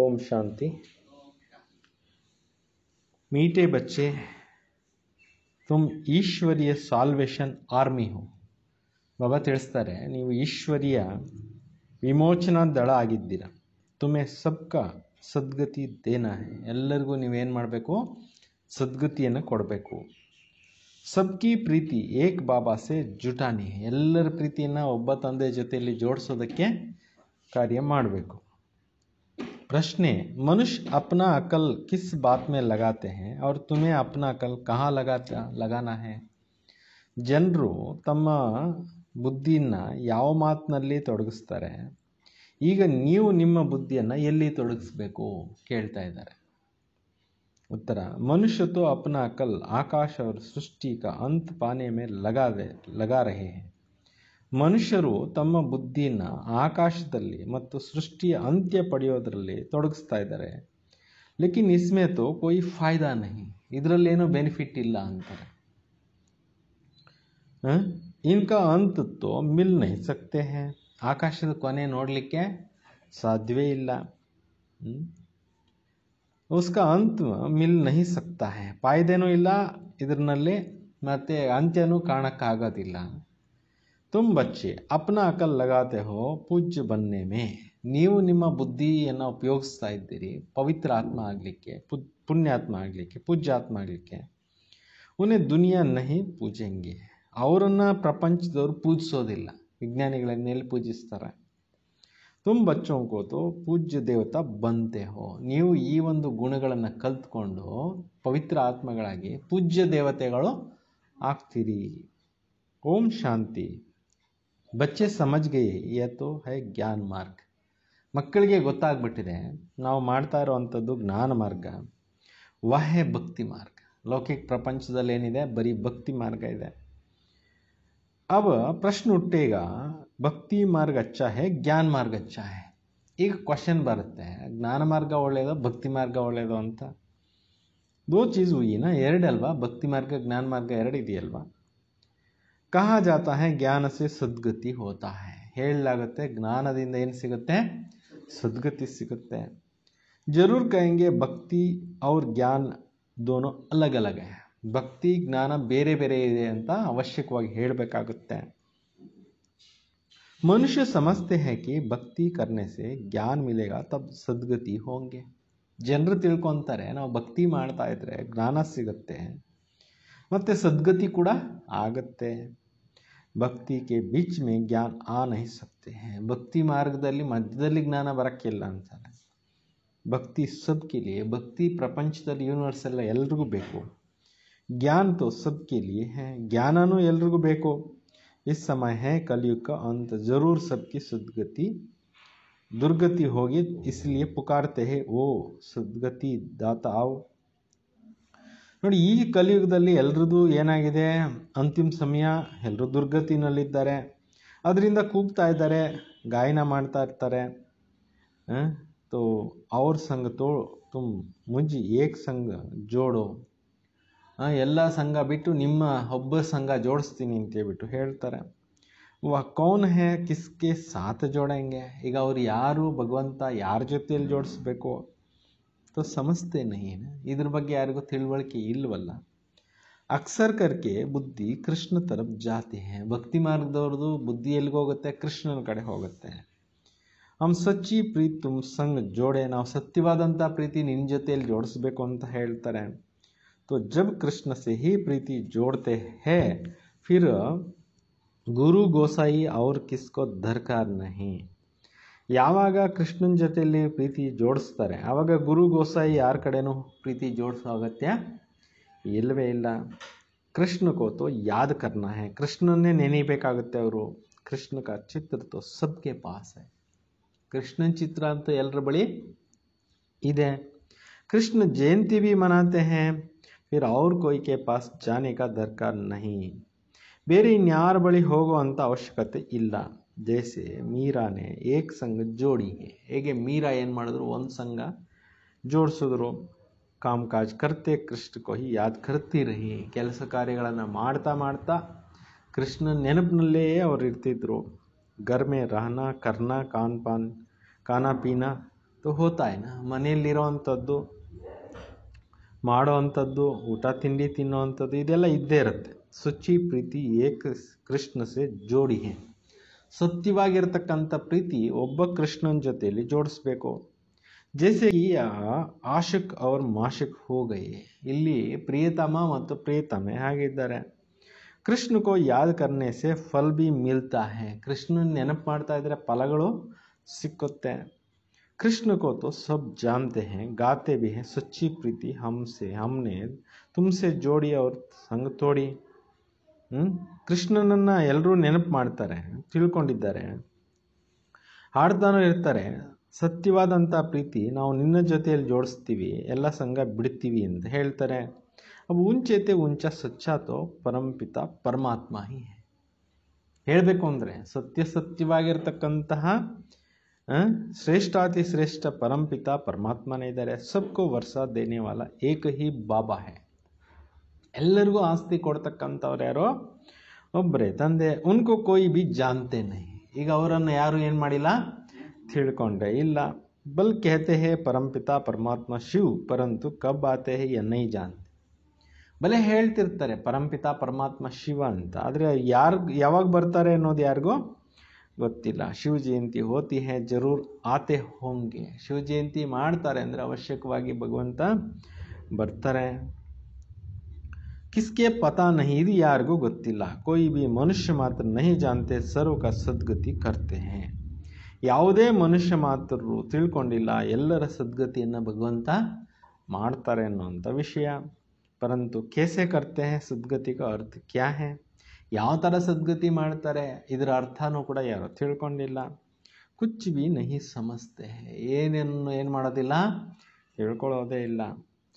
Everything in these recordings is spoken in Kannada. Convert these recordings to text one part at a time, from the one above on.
ಓಂ ಶಾಂತಿ ಮೀಟೆ ಬಚ್ಚೆ ತುಮ್ ಈಶ್ವರಿಯ ಸಾಲ್ವೇಷನ್ ಆರ್ಮಿ ಹೋ ಬಾಬಾ ತಿಳಿಸ್ತಾರೆ ನೀವು ಈಶ್ವರೀಯ ವಿಮೋಚನಾ ದಳ ಆಗಿದ್ದೀರಾ ತುಮೆ ಸಬ್ಕ ಸದ್ಗತಿ ದೇನ ಎಲ್ಲರಿಗೂ ನೀವೇನು ಮಾಡಬೇಕು ಸದ್ಗತಿಯನ್ನು ಕೊಡಬೇಕು ಸಬ್ಕಿ ಪ್ರೀತಿ ಏಕ್ ಬಾಬಾ ಸೆ ಜುಟಾನಿ ಎಲ್ಲರ ಪ್ರೀತಿಯನ್ನು ಒಬ್ಬ ತಂದೆ ಜೊತೆಯಲ್ಲಿ ಜೋಡಿಸೋದಕ್ಕೆ ಕಾರ್ಯ ಮಾಡಬೇಕು प्रश्न मनुष्य अपना अकल किस बात में लगाते हैं और तुम्हें अपना अकल कहाँ लगाता लगाना है ಜನರು ತಮ್ಮ ಬುದ್ಧಿಯನ್ನು ಯಾವ ಮಾತಿನಲ್ಲಿ ತೊಡಗಿಸ್ತಾರೆ ಈಗ ನೀವು ನಿಮ್ಮ ಬುದ್ಧಿಯನ್ನು ಎಲ್ಲಿ ತೊಡಗಿಸ್ಬೇಕು ಕೇಳ್ತಾ ಇದ್ದಾರೆ ಉತ್ತರ ಮನುಷ್ಯ ತೋ ಅಪ್ನ ಅಕಲ್ ಆಕಾಶ ಅವ್ರ ಸೃಷ್ಟಿ ಕಾ ಅಂತ್ ಪಾನೆ ಮೇಲೆ ಲಗಾ ಲಗಾ ರಹೆ ಹೇ ಮನುಷ್ಯರು ತಮ್ಮ ಬುದ್ಧಿನ ಆಕಾಶದಲ್ಲಿ ಮತ್ತು ಸೃಷ್ಟಿಯ ಅಂತ್ಯ ಪಡೆಯೋದರಲ್ಲಿ ತೊಡಗಿಸ್ತಾ ಇದ್ದಾರೆ ಲೇಕಿನ್ ಇಸ್ಮೇ ತೋ ಕೋಯಿ ಫಾಯ್ದಾ ನಹಿ ಇದರಲ್ಲೇನೂ ಬೆನಿಫಿಟ್ ಇಲ್ಲ ಅಂತಾರೆ ಇನ್ಕಾ ಅಂತ್ ತೋ ಮಿಲ್ ನಹಿ ಸಕ್ತೆ ಹೇ ಆಕಾಶದ ಕೊನೆ ನೋಡಲಿಕ್ಕೆ ಸಾಧ್ಯವೇ ಇಲ್ಲ ಉಸ್ಕ ಅಂತ ಮಿಲ್ ನಹಿ ಸಕ್ತಾ ಹೇ ಫಾಯ್ದೇನೂ ಇಲ್ಲ ಇದ್ರಲ್ಲಿ ಮತ್ತೆ ಅಂತ್ಯನೂ ಕಾಣಕ್ಕಾಗೋದಿಲ್ಲ ತುಂಬ बच्चे ಅಪ್ನ ಅಕಲ್ ಲಗಾತೆ ಹೋ ಪೂಜ್ಯ ಬನ್ನೆ ಮೇ ನೀವು ನಿಮ್ಮ ಬುದ್ಧಿಯನ್ನು ಉಪಯೋಗಿಸ್ತಾ ಇದ್ದೀರಿ ಪವಿತ್ರ ಆತ್ಮ ಆಗಲಿಕ್ಕೆ ಪು ಪುಣ್ಯಾತ್ಮ ಆಗಲಿಕ್ಕೆ ಆತ್ಮ ಆಗಲಿಕ್ಕೆ ಉನ್ನೇ ದುನಿಯಾ ನಹಿ ಪೂಜೆಂಗೆ ಅವರನ್ನು ಪ್ರಪಂಚದವ್ರು ಪೂಜಿಸೋದಿಲ್ಲ ವಿಜ್ಞಾನಿಗಳನ್ನೆಲ್ಲಿ ಪೂಜಿಸ್ತಾರೆ ತುಂಬ ಬಚ್ಚೋಂಕೋತು ಪೂಜ್ಯ ದೇವತ ಬಂತೆ ಹೋ ನೀವು ಈ ಒಂದು ಗುಣಗಳನ್ನು ಕಲ್ತ್ಕೊಂಡು ಪವಿತ್ರ ಆತ್ಮಗಳಾಗಿ ಪೂಜ್ಯ ದೇವತೆಗಳು ಆಗ್ತೀರಿ ಓಂ ಶಾಂತಿ ಬಚ್ಚೆ ಸಮಜ್ ಗೈ ಯಾ ತೋ ಹೈ ಜ್ಞಾನ ಮಾರ್ಗ ಮಕ್ಕಳಿಗೆ ಗೊತ್ತಾಗ್ಬಿಟ್ಟಿದೆ ನಾವು ಮಾಡ್ತಾ ಇರೋವಂಥದ್ದು ಜ್ಞಾನ ಮಾರ್ಗ ವಾಹೆ ಭಕ್ತಿ ಮಾರ್ಗ ಲೌಕಿಕ ಪ್ರಪಂಚದಲ್ಲಿ ಏನಿದೆ ಬರೀ ಭಕ್ತಿ ಮಾರ್ಗ ಇದೆ ಅವ ಪ್ರಶ್ನೆ ಉಟ್ಟೀಗ ಭಕ್ತಿ ಮಾರ್ಗ ಅಚ್ಚ ಹೇ ಜ್ಞಾನ ಮಾರ್ಗ ಅಚ್ಚ ಹೇ ಈಗ ಕ್ವಶನ್ ಬರುತ್ತೆ ಜ್ಞಾನ ಮಾರ್ಗ ಒಳ್ಳೆಯದೋ ಭಕ್ತಿ ಮಾರ್ಗ ಒಳ್ಳೆಯದೋ ಅಂತ ದೋ ಚೀಸ್ ಏನ ಎರಡಲ್ವಾ ಭಕ್ತಿ ಮಾರ್ಗ ಜ್ಞಾನ ಮಾರ್ಗ ಎರಡು ಇದೆಯಲ್ವಾ ಕಹಾ ಜಾತಾ ಹೈ ਗਿਆನ ಸೆ ಸದ್ಗತಿ ಹೋತಾ ಹೈ ಹೇಳ್ಲಾಗುತ್ತೆ ಜ್ಞಾನದಿಂದ ಏನು ಸಿಗುತ್ತೆ ಸದ್ಗತಿ ಸಿಗುತ್ತೆ ಜರೂರ್ ಕಹೇಂಗೇ ಭಕ್ತಿ ಔರ್ ಜ್ಞಾನ ದೋನೋ ಅಲಗ ಅಲಗ ಹೈ ಭಕ್ತಿ ಜ್ಞಾನಾ ಬೇರೆ ಬೇರೆ ಇದೆ ಅಂತ ಅವಶ್ಯಕವಾಗಿ ಹೇಳ್ಬೇಕಾಗುತ್ತೆ ಮನುಷ್ಯ ಸಮಸ್ತೇ ಹೈ ಕಿ ಭಕ್ತಿ ಕರ್ನೆ ಸೆ ಜ್ಞಾನ ಮಿಲೇಗಾ ತಬ್ ಸದ್ಗತಿ ಹೋಂಗೇ ಜನರ ತಿಳ್ಕೊಂತಾರೆ ನಾವು ಭಕ್ತಿ ಮಾಡ್ತಾ ಇದ್ರೆ ಜ್ಞಾನ ಸಿಗುತ್ತೆ ಮತ್ತೆ ಸದ್ಗತಿ ಕೂಡ ಆಗುತ್ತೆ भक्ति के बीच में ज्ञान आ नहीं सकते हैं भक्ति मार्ग ಮಾರ್ಗದಲ್ಲಿ ಮಧ್ಯದಲ್ಲಿ ज्ञान बर के भक्ति सबके लिए भक्ति ಪ್ರಪಂಚದಲ್ಲಿ ಯೂನಿವರ್ಸ್ ಎಲ್ಲ ಎಲ್ರಿಗೂ ಬೇಕು ज्ञान तो सबके लिए है ಜ್ಞಾನನೂ एलू ಬೇಕು इस समय है कलयुग का अंत जरूर सबकी सदगति दुर्गति होगी इसलिए पुकारते हैं ओ सदगति दाता आओ ನೋಡಿ ಈ ಕಲಿಯುಗದಲ್ಲಿ ಎಲ್ರದ್ದು ಏನಾಗಿದೆ ಅಂತಿಮ ಸಮಯ ಎಲ್ಲರೂ ದುರ್ಗತಿನಲ್ಲಿದ್ದಾರೆ ಅದರಿಂದ ಕೂಗ್ತಾ ಇದ್ದಾರೆ ಗಾಯನ ಮಾಡ್ತಾ ಇರ್ತಾರೆ ತೋ ಅವ್ರ ಸಂಘ ತೋ ತುಮ್ ಮುಂಜಿ ಏಕ್ ಸಂಘ ಜೋಡು ಎಲ್ಲ ಸಂಘ ಬಿಟ್ಟು ನಿಮ್ಮ ಒಬ್ಬ ಸಂಘ ಜೋಡಿಸ್ತೀನಿ ಅಂತೇಳ್ಬಿಟ್ಟು ಹೇಳ್ತಾರೆ ವ ಕೌನ್ ಹೇ ಕಿಸ್ಕೆ ಸಾತ್ ಜೋಡಂಗೆ ಈಗ ಅವ್ರು ಯಾರು ಭಗವಂತ ಯಾರ ಜೊತೆಯಲ್ಲಿ ಜೋಡಿಸ್ಬೇಕು तो समझते नहीं इधर बगे यारीगू तिलवड़े इवल अक्सर करके बुद्धि कृष्ण तरफ जाती है भक्ति मार्गदू बुद्धि एलोगे कृष्णन कड़े होते हम सच्ची प्रीति तुम संघ जोड़े ना सत्यवाद प्रीति निन् जोतल जोड़स हेल्तर तो जब कृष्ण से ही प्रीति जोड़ते हैं फिर गुरु गोसाई और किसको दरकार नहीं ಯಾವಾಗ ಕೃಷ್ಣನ ಜೊತೆಯಲ್ಲಿ ಪ್ರೀತಿ ಜೋಡಿಸ್ತಾರೆ ಆವಾಗ ಗುರು ಗೋಸಾಯಿ ಯಾರ ಕಡೆಯೂ ಪ್ರೀತಿ ಜೋಡಿಸೋ ಅಗತ್ಯ ಇಲ್ಲವೇ ಇಲ್ಲ ಕೃಷ್ಣ ಕೋತು ಯಾದ ಕರ್ಣ ಹೇ ಕೃಷ್ಣನ್ನೇ ನೆನೀಬೇಕಾಗುತ್ತೆ ಅವರು ಕೃಷ್ಣ ಕ ಚಿತ್ರ ತೋ ಸಬ್ಗೆ ಪಾಸ್ ಕೃಷ್ಣನ ಚಿತ್ರ ಅಂತ ಎಲ್ಲರ ಬಳಿ ಇದೆ ಕೃಷ್ಣ ಜಯಂತಿ ಭೀ ಮನಾತೆ ಹೇ ಫಿರ್ ಅವ್ರ ಕೊಯ್ಕೆ ಪಾಸ್ ಜಾನೆ ಕಾ ದರ್ಕಾರ ನಹಿ ಬೇರೆ ಇನ್ಯಾರ ಬಳಿ ಹೋಗೋ ಅಂತ ಅವಶ್ಯಕತೆ ಇಲ್ಲ ಜೈಸೆ ಮೀರಾನೆ ಏಕ್ ಸಂಗ ಜೋಡಿ ಹೇಗೆ ಮೀರಾ ಏನು ಮಾಡಿದ್ರು ಒಂದು ಸಂಘ ಜೋಡಿಸಿದ್ರು ಕಾಮಕಾಜ ಕರ್ತೆ ಕೃಷ್ಣ ಕೊಹಿ ಯಾದ್ ಕರ್ತಿ ರಹಿ ಕೆಲಸ ಕಾರ್ಯಗಳನ್ನು ಮಾಡ್ತಾ ಮಾಡ್ತಾ ಕೃಷ್ಣನ ನೆನಪಿನಲ್ಲೇ ಅವರು ಇರ್ತಿದ್ರು ಗರ್ ಮೇ ರಹನ ಕರ್ನ ಕಾನ್ ಪಾನ್ ಖಾನ ಪೀನಾ ತು ಹೋತಾಯ್ನ ಮನೆಯಲ್ಲಿರೋವಂಥದ್ದು ಮಾಡೋವಂಥದ್ದು ಊಟ ತಿಂಡಿ ತಿನ್ನೋವಂಥದ್ದು ಇದೆಲ್ಲ ಇದ್ದೇ ಇರುತ್ತೆ ಶುಚಿ ಪ್ರೀತಿ ಏಕ ಕೃಷ್ಣ ಸೆ ಜೋಡಿ ಹೇ सत्यವಾಗಿ ಇರತಕ್ಕಂತ ಪ್ರೀತಿ ಒಬ್ಬ ಕೃಷ್ಣನ ಜೊತೆಯಲ್ಲಿ ಜೋಡಿಸಬೇಕು. ಜೇಸೆಗಿ ಆಶ ิก ಔರ್ ಮಾಶ ิก ಹೋಗئے ಇಲ್ಲಿ ಪ್ರೀತಮ ಮತ್ತು ಪ್ರೀತಮೆ ಹಾಗಿದ್ದಾರೆ. ಕೃಷ್ಣನ ಕೊ ಯಾದ್ ಕರ್ನೆ ಸೆ ಫಲ್ ಬಿ ಮಿಲ್ತಾ ಹೈ. ಕೃಷ್ಣನ ನೆನಪ ಪಾಡ್ತಾ ಇದ್ರೆ ಫಲಗಳು ಸಿಕ್ಕುತ್ತೆ. ಕೃಷ್ಣ کو تو سب جانتے ہیں گاتے بھی ہیں سچی پریت ہم سے ہم نے تم سے جوڑی اور سنگ تھوڑی. ಕೃಷ್ಣನನ್ನು ಎಲ್ಲರೂ ನೆನಪು ಮಾಡ್ತಾರೆ ತಿಳ್ಕೊಂಡಿದ್ದಾರೆ ಹಾಡ್ತಾನೂ ಇರ್ತಾರೆ ಸತ್ಯವಾದಂಥ ಪ್ರೀತಿ ನಾವು ನಿನ್ನ ಜೊತೆಯಲ್ಲಿ ಜೋಡಿಸ್ತೀವಿ ಎಲ್ಲ ಸಂಘ ಬಿಡ್ತೀವಿ ಅಂತ ಹೇಳ್ತಾರೆ ಅವು ಉಂಚೇತೆ ಉಂಚ ಸಚ್ಚಾತೋ ಪರಂಪಿತ ಪರಮಾತ್ಮ ಹಿ ಹೇಳಬೇಕು ಅಂದರೆ ಸತ್ಯ ಸತ್ಯವಾಗಿರ್ತಕ್ಕಂತಹ ಶ್ರೇಷ್ಠಾತಿ ಶ್ರೇಷ್ಠ ಪರಂಪಿತ ಪರಮಾತ್ಮನೇ ಇದ್ದಾರೆ ಸಬ್ಕೋ ವರ್ಷ ದೇನೇವಾಲ ಏಕಹಿ ಬಾಬಾ ಹೇ ಎಲ್ಲರಿಗೂ ಆಸ್ತಿ ಕೊಡ್ತಕ್ಕಂಥವ್ರು ಯಾರೋ ಒಬ್ಬರೇ ತಂದೆ ಉನ್ಕೋ ಕೋಯಿ ಬಿ ಜಾನ್ತೆ ನೈ ಈಗ ಅವರನ್ನು ಯಾರು ಏನು ಮಾಡಿಲ್ಲ ತಿಳ್ಕೊಂಡೆ ಇಲ್ಲ ಬಲ್ ಕೇತೆ ಹೇ ಪರಂಪಿತಾ ಪರಮಾತ್ಮ ಶಿವ್ ಪರಂತು ಕಬ್ ಆತೆ ಹೇ ಎನ್ನೈ ಜಾನ್ತೆ ಬಲೆ ಹೇಳ್ತಿರ್ತಾರೆ ಪರಂಪಿತಾ ಪರಮಾತ್ಮ ಶಿವ ಅಂತ ಆದರೆ ಯಾರು ಯಾವಾಗ ಬರ್ತಾರೆ ಅನ್ನೋದು ಯಾರಿಗೂ ಗೊತ್ತಿಲ್ಲ ಶಿವ ಜಯಂತಿ ಹೋತಿ ಹೇ ಜರೂರ್ ಆತೆ ಹೋಂಗೆ ಶಿವ ಜಯಂತಿ ಮಾಡ್ತಾರೆ ಅಂದರೆ ಅವಶ್ಯಕವಾಗಿ ಭಗವಂತ ಬರ್ತಾರೆ किसके पता नहीं ಇದು ಯಾರಿಗೂ ಗೊತ್ತಿಲ್ಲ ಕೊಯ್ ಬಿ ಮನುಷ್ಯ ಮಾತ್ರ ನಹಿ ಜಾನ್ತೆ ಸರ್ವ ಸದ್ಗತಿ ಕರ್ತೆ ಹೇ ಯಾವುದೇ ಮನುಷ್ಯ ಮಾತ್ರರು ತಿಳ್ಕೊಂಡಿಲ್ಲ ಎಲ್ಲರ ಸದ್ಗತಿಯನ್ನು ಭಗವಂತ ಮಾಡ್ತಾರೆ ಅನ್ನುವಂಥ ವಿಷಯ ಪರಂತು ಕೇಸೆ ಕರ್ತೆ ಹೇ ಸದ್ಗತಿ ಕ ಅರ್ಥ ಕ್ಯಾ ಹೇ ಯಾವ ಥರ ಸದ್ಗತಿ ಮಾಡ್ತಾರೆ ಇದರ ಅರ್ಥನೂ ಕೂಡ ಯಾರು ತಿಳ್ಕೊಂಡಿಲ್ಲ ಕುಚ್ಚು ಬಿ ನಹಿ ಸಮಸ್ತೆ ಏನೇನು ಏನು ಮಾಡೋದಿಲ್ಲ ತಿಳ್ಕೊಳ್ಳೋದೇ ಇಲ್ಲ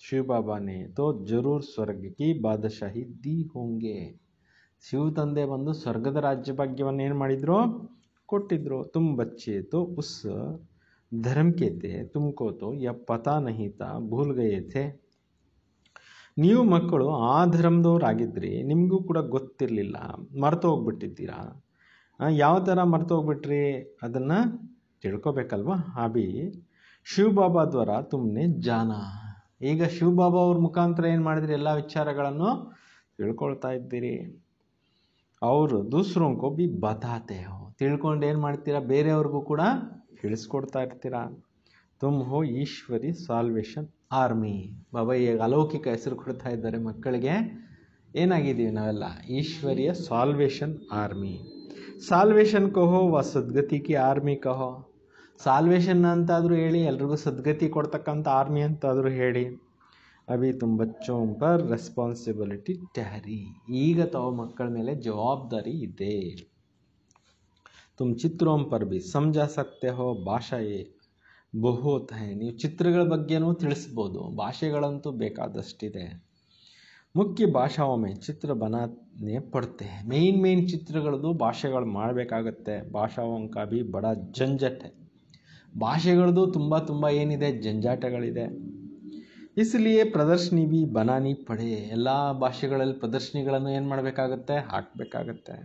शिव बाबा ने तो जरूर ಸ್ವರ್ಗ ಕಿ ಬಾದಶಾಹಿ ದಿ ಹೋಂಗೆ ಶಿವ ತಂದೆ ಬಂದು ಸ್ವರ್ಗದ ರಾಜ್ಯ ಭಾಗ್ಯವನ್ನು ಏನು ಮಾಡಿದ್ರು ಕೊಟ್ಟಿದ್ರು ತುಮ್ ಬಚ್ಚೆ ಉಸ್ ಧರ್ಮ ಕೇತೆ ಯ ಪತಾ ನಹಿತ ಭೂಲ್ ಗಯೇ ನೀವು ಮಕ್ಕಳು ಆ ಆಗಿದ್ರಿ ನಿಮಗೂ ಕೂಡ ಗೊತ್ತಿರಲಿಲ್ಲ ಮರೆತು ಹೋಗ್ಬಿಟ್ಟಿದ್ದೀರಾ ಯಾವ ಥರ ಮರೆತು ಹೋಗ್ಬಿಟ್ರಿ ಅದನ್ನು ತಿಳ್ಕೋಬೇಕಲ್ವ ಹಾಬಿ ಶಿವ ಬಾಬಾ ದ್ವಾರ ತುಮ್ನೆ ಜಾನ ಈಗ ಶಿವಬಾಬಾ ಅವ್ರ ಮುಖಾಂತರ ಏನು ಮಾಡಿದ್ರಿ ಎಲ್ಲ ವಿಚಾರಗಳನ್ನು ತಿಳ್ಕೊಳ್ತಾ ಇದ್ದೀರಿ ಅವರು ದೂಸ್ರೋಂಕೊ ಬಿ ಬತಾತೆ ತಿಳ್ಕೊಂಡು ಏನು ಮಾಡ್ತೀರಾ ಬೇರೆಯವ್ರಿಗೂ ಕೂಡ ತಿಳಿಸ್ಕೊಡ್ತಾ ಇರ್ತೀರಾ ತುಮ್ ಹೋ ಈಶ್ವರಿ ಸಾಲ್ವೇಷನ್ ಆರ್ಮಿ ಬಾಬಾ ಈಗ ಅಲೌಕಿಕ ಹೆಸರು ಕೊಡ್ತಾ ಇದ್ದಾರೆ ಮಕ್ಕಳಿಗೆ ಏನಾಗಿದ್ದೀವಿ ನಾವೆಲ್ಲ ಈಶ್ವರಿಯ ಸಾಲ್ವೇಷನ್ ಆರ್ಮಿ ಸಾಲ್ವೇಷನ್ ಕಹೋ ವಾ ಕಿ ಆರ್ಮಿ ಕಹೋ ಸಾಲ್ವೇಷನ್ ಅಂತಾದರೂ ಹೇಳಿ ಎಲ್ರಿಗೂ ಸದ್ಗತಿ ಕೊಡ್ತಕ್ಕಂಥ ಆರ್ಮಿ ಅಂತಾದರೂ ಹೇಳಿ ಅಭಿ ತುಂಬ ಚೋಂಪರ್ ರೆಸ್ಪಾನ್ಸಿಬಿಲಿಟಿ ಟ್ಯಾರಿ ಈಗ ತಾವು ಮಕ್ಕಳ ಮೇಲೆ ಜವಾಬ್ದಾರಿ ಇದೆ ತುಂಬ ಚಿತ್ರೋಂಪರ್ ಭೀ ಬಿ ಸಂಜಾ ಹೋ ಭಾಷಾ ಏ ನೀವು ಚಿತ್ರಗಳ ಬಗ್ಗೆನೂ ತಿಳಿಸ್ಬೋದು ಭಾಷೆಗಳಂತೂ ಬೇಕಾದಷ್ಟಿದೆ ಮುಖ್ಯ ಭಾಷಾವೊಮ್ಮೆ ಚಿತ್ರ ಬನಾನೆ ಪಡ್ತೆ ಮೇನ್ ಮೇಯ್ನ್ ಚಿತ್ರಗಳದ್ದು ಭಾಷೆಗಳು ಮಾಡಬೇಕಾಗತ್ತೆ ಭಾಷಾವಂಕ ಬಿ ಬಡ ಜಂಜಟೆ ಭಾಷೆಗಳದ್ದು ತುಂಬ ತುಂಬ ಏನಿದೆ ಜಂಜಾಟಗಳಿದೆ ಇಸ್ಲಿಯೇ ಪ್ರದರ್ಶನಿ ಬಿ ಬನಾನಿ ಪಡೆ ಎಲ್ಲ ಭಾಷೆಗಳಲ್ಲಿ ಪ್ರದರ್ಶನಿಗಳನ್ನು ಏನು ಮಾಡಬೇಕಾಗತ್ತೆ ಹಾಕಬೇಕಾಗತ್ತೆ